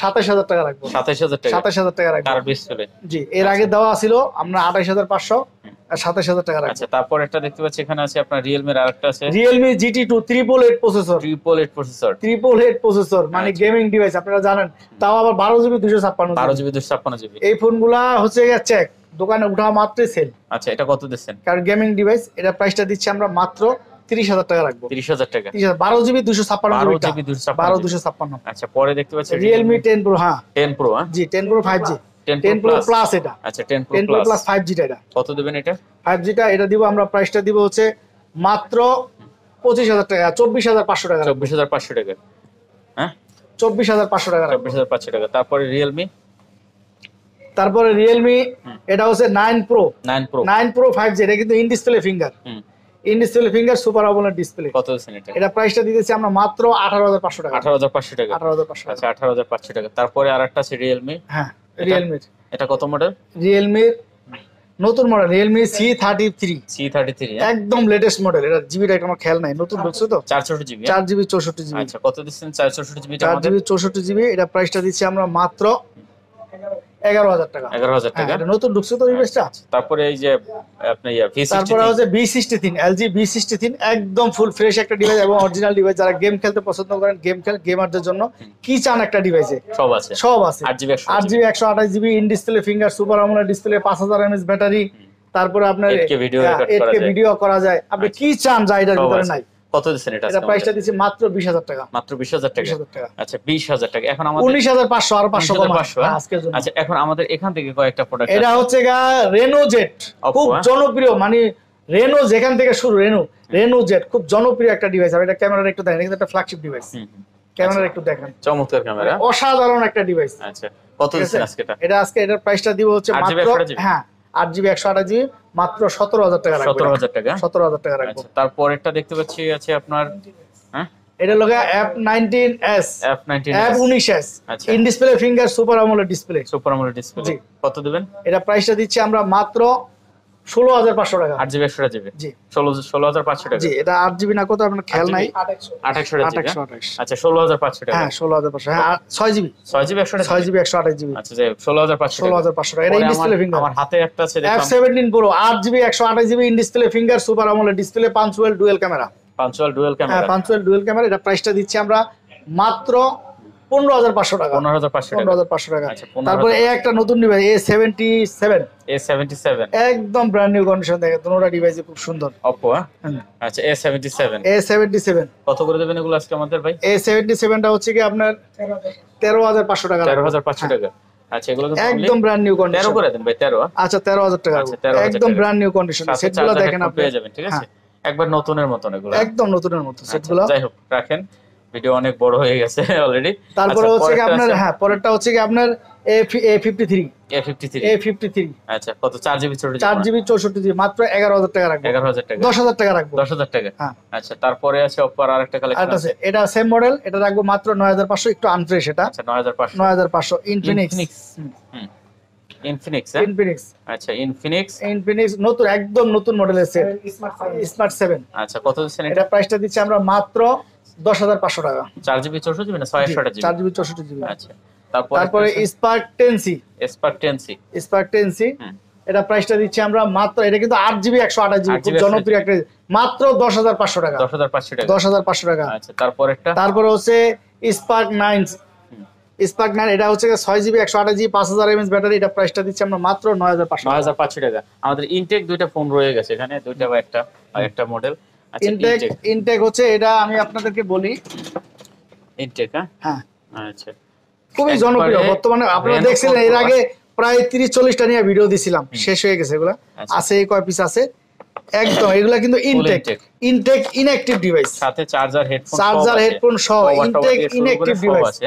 সাতাইশ হাজার টাকা রাখবো সাতাইশ হাজার সাতাইশ হাজার টাকা রাখবো জি এর আগে আচ্ছা। দেওয়া ছিল আমরা আঠাইশ হাজার পাঁচশো সাতাশ হাজার টাকা আচ্ছা, প্রসেসর প্রসেসর মানে গেমিং আচ্ছা। ডিভাইস আপনারা জানেন তাও আবার বারো জিবি দুশো ছাপ্পান্ন বারো জিবি দুশো জিবি এই হচ্ছে দোকানে উঠা মাত্রই সেল আচ্ছা এটা কত দিচ্ছেন কারণ গেমিং ডিভাইস এটা প্রাইসটা দিচ্ছি আমরা মাত্র তিরিশ হাজার টাকা রাখবো তিরিশ হাজার টাকা বারো জিবি দুশো ছাপ্পান্ন বারো দুশো ছাপ্পান্ন আচ্ছা পরে দেখতে পাচ্ছি রিয়েলমি টেন প্রো হ্যাঁ টেন প্রো হ্যাঁ? জি ten pro five G ten plus এটা টেন প্লাস ফাইভ জিটা কত এটা দিব আমরা প্রাইসটা মাত্র পঁচিশ হাজার টাকা চব্বিশ হাজার পাঁচশো টাকা হাজার পাঁচশো টাকা হ্যাঁ চব্বিশ হাজার পাঁচশো টাকা পাঁচশো টাকা তারপরে রিয়েলমি তারপরে রিয়েলমি এটা হচ্ছে nine pro nine pro nine pro five G এটা কিন্তু in display finger in display finger super অবলের ডিসপ্লে কত এটা এটা প্রাইসটা দিতেছি আমরা মাত্র 18500 টাকা 18500 টাকা 18500 আচ্ছা 18500 টাকা তারপরে আরেকটা আছে Realme হ্যাঁ Realme এটা কত মডেল Realme নতুন মডেল Realme C33 C33 হ্যাঁ? একদম লেটেস্ট মডেল এটা জিবি জিবিটা আমার খেয়াল নাই নতুন বলছো তো 464 জিবি 4 জিবি 64 জিবি আচ্ছা কত দিচ্ছেন 464 জিবি 4 জিবি 64 জিবি এটা প্রাইসটা দিচ্ছি আমরা মাত্র হ্যাঁ, হ্যাঁ। যারা গেম খেলতে পছন্দ করেন গেম খেল জন্য কি চান একটা সব আছে সব আছে একশো আঠাশ ফিঙ্গার সুপার পাঁচ হাজার ব্যাটারি তারপরে আপনার ভিডিও হ্যাঁ, করা যায় আপনি আচ্ছা। কি চান যা এটার ভিতরে নাই কত দিচ্ছেন এটা এটা প্রাইসটা দিছি মাত্র 20000 টাকা মাত্র 20000 টাকা আচ্ছা 20000 টাকা এখন আমাদের 19500 আর 500 কম আজকের জন্য আচ্ছা এখন আমাদের এখান থেকে কয়েকটা প্রোডাক্ট এটা হচ্ছে গা রেনো জেট খুব হ্যাঁ? জনপ্রিয় মানে রেনো যেখান থেকে শুরু রেনো রেনো জেট খুব জনপ্রিয় একটা ডিভাইস আর এটা ক্যামেরার একটু দেখেন এটা একটা ফ্ল্যাগশিপ ডিভাইস ক্যামেরার একটু দেখেন চমৎকার ক্যামেরা মানে অসাধারণ একটা ডিভাইস আচ্ছা কত দিচ্ছেন আজকে এটা এটা আজকে এটার প্রাইসটা দিব হচ্ছে মাত্র হ্যাঁ আট জিবি একশো আঠাশ জিবি মাত্র সতেরো হাজার টাকা সতেরো হাজার টাকা সতেরো হাজার টাকা রাখবো আচ্ছা, তারপর একটা দেখতে পাচ্ছি আছে আপনার হ্যাঁ? এটা লগে F nineteen S F nineteen F উনিশ S in display finger super AMOLED display super AMOLED display কত দেবেন এটা প্রাইসটা দিচ্ছি আমরা মাত্র ষোলো হাজার পাঁচশো টাকা আট জিবি একশো জিবি ষোলো ষোলো হাজার পাঁচশো টাকা জি এটা আট জিবি না কত আপনার খেয়াল নাই আঠাশশো আঠাশশো হ্যাঁ? আচ্ছা ষোলো হাজার পাঁচশো টাকা হ্যাঁ ষোলো হাজার পাঁচশো হ্যাঁ ছয় জিবি ছয় জিবি একশো ছয় জিবি একশো আঠাশ জিবি আচ্ছা ষোলো হাজার পাঁচশো ষোলো হাজার পাঁচশো টাকা এটা ডিসপ্লে ফিঙ্গার আমার হাতে একটা আছে এফ সেভেন্টিন প্রো আট জিবি একশো আঠাশ GB in display finger super AMOLED display পাঞ্চুয়াল ডুয়েল ক্যামেরা পাঞ্চুয়াল ডুয়েল ক্যামেরা হ্যাঁ পাঞ্চুয়াল ডুয়েল ক্যামেরা এটা প্রাইসটা দিচ্ছি আমরা মাত্র পনেরো হাজার পাঁচশো টাকা হাজার পাঁচশো হাজার টাকা আচ্ছা, নতুন সেভেন এ সেভেন্টি সেভেন একদম brand new condition A seven seven হচ্ছে কি আপনার তেরো হাজার পাঁচশো টাকা পাঁচশো হ্যাঁ। টাকা আচ্ছা, এগুলো একদম ব্র্যান্ড নিউ করে ভাই হ্যাঁ? আচ্ছা, আচ্ছা টাকা একদম ব্র্যান্ড নিউ কন্ডিশন সেটগুলো দেখেন আপনি পেয়ে যাবেন ঠিক আছে হ্যাঁ। একবার নতুনের মতন এগুলো একদম নতুনের মতো সেটগুলো যাই হোক রাখেন ভিডিও অনেক বড় হয়ে গেছে অলরেডি তারপরে আচ্ছা, হচ্ছে কি আপনার হ্যাঁ পরেরটা হচ্ছে কি আপনার A53 A53 আচ্ছা কত 4 জিবি 4 জিবি 64 জিবি মাত্র 11000 টাকা রাখবো 11000 টাকা 10000 টাকা রাখবো 10000 টাকা হ্যাঁ আচ্ছা তারপরে আছে আর একটা কালেকশন আছে এটা সেম মডেল এটা রাখবো মাত্র 9500 একটু এটা আচ্ছা 9500 9500 হুম ইনফিনিক্স হ্যাঁ? ইনফিনিক্স আচ্ছা ইনফিনিক্স ইনফিনিক্স নতুন একদম নতুন মডেলের সেট স্মার্ট 7 আচ্ছা কত দিচ্ছেন এটা প্রাইসটা দিচ্ছি আমরা মাত্র দশ হাজার পাঁচশো টাকা চার জিবি চৌষট্টি জিবি না ছয় একশো জিবি চার জিবি চৌষট্টি জিবি আচ্ছা তারপরে Spark ten C Spark ten C Spark ten C এটা প্রাইসটা দিচ্ছি আমরা মাত্র এটা কিন্তু আট জিবি একশো আঠাশ জিবি খুব জনপ্রিয় একটা মাত্র দশ হাজার পাঁচশো টাকা দশ হাজার পাঁচশো টাকা দশ হাজার পাঁচশো টাকা আচ্ছা তারপরে তারপরে হচ্ছে স্পার্ক নাইন স্পার্ক নাইন এটা হচ্ছে ছয় জিবি একশো আঠাশ জিবি পাঁচ হাজার এমএস ব্যাটারি এটা প্রাইসটা দিচ্ছি আমরা মাত্র নয় হাজার পাঁচশো নয় হাজার পাঁচশো টাকা আমাদের ইনটেক দুইটা ফোন রয়ে গেছে এখানে দুইটা বা একটা একটা মডেল ইনটেক আচ্ছা, ইনটেক হচ্ছে এটা আমি আপনাদেরকে বলি ইনটেক হ্যাঁ? হ্যাঁ আচ্ছা খুবই জনপ্রিয় বর্তমানে আপনারা দেখছিলেন এর আগে প্রায় তিরিশ চল্লিশটা নিয়ে ভিডিও দিছিলাম শেষ হয়ে গেছে এগুলা আচ্ছা। আছে কয় পিস আছে একদম এগুলা কিন্তু ইনটেক ইনটেক ইনঅ্যাক্টিভ ডিভাইস সাথে চার্জার হেডফোন চার্জার হেডফোন সহ ইনটেক ইনঅ্যাক্টিভ ডিভাইস আছে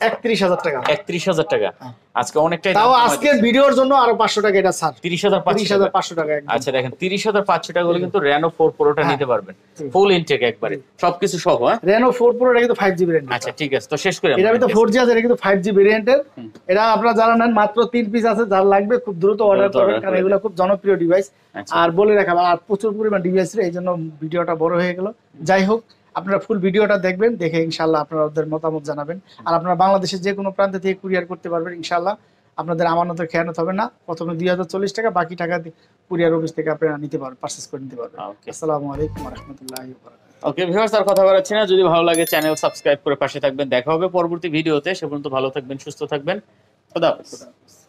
ফোর হ্যাঁ। জি আচ্ছা, হ্যাঁ। হ্যাঁ? আচ্ছা, আছে কিন্তু ফাইভ এটা আপনারা যারা নেন মাত্র তিন পিস আছে যার লাগবে খুব দ্রুত অর্ডার করবেন কারণ এগুলো খুব জনপ্রিয় ডিভাইস আচ্ছা। আর বলে রাখা আর প্রচুর পরিমাণ ডিভাইস এই জন্য ভিডিওটা বড় হয়ে গেল যাই হোক আপনারা ফুল ভিডিওটা দেখবেন দেখে ইনশাল্লাহ আপনারা ওদের মতামত জানাবেন আর আপনারা বাংলাদেশের যে কোনো প্রান্ত থেকে কুরিয়ার করতে পারবেন ইনশাল্লাহ আপনাদের আমানতের খেয়ানত হবে না প্রথমে দুই হাজার চল্লিশ টাকা বাকি টাকা কুরিয়ার অফিস থেকে আপনারা নিতে পারবেন পার্চেস করে নিতে পারবেন আসসালামু আলাইকুম রহমতুল্লাহ ওকে ভিউয়ার্স আর কথা বলাচ্ছি না যদি ভালো লাগে চ্যানেল সাবস্ক্রাইব করে পাশে থাকবেন দেখা হবে পরবর্তী ভিডিওতে সে পর্যন্ত ভালো থাকবেন সুস্থ থাকবেন খোদা হাফেজ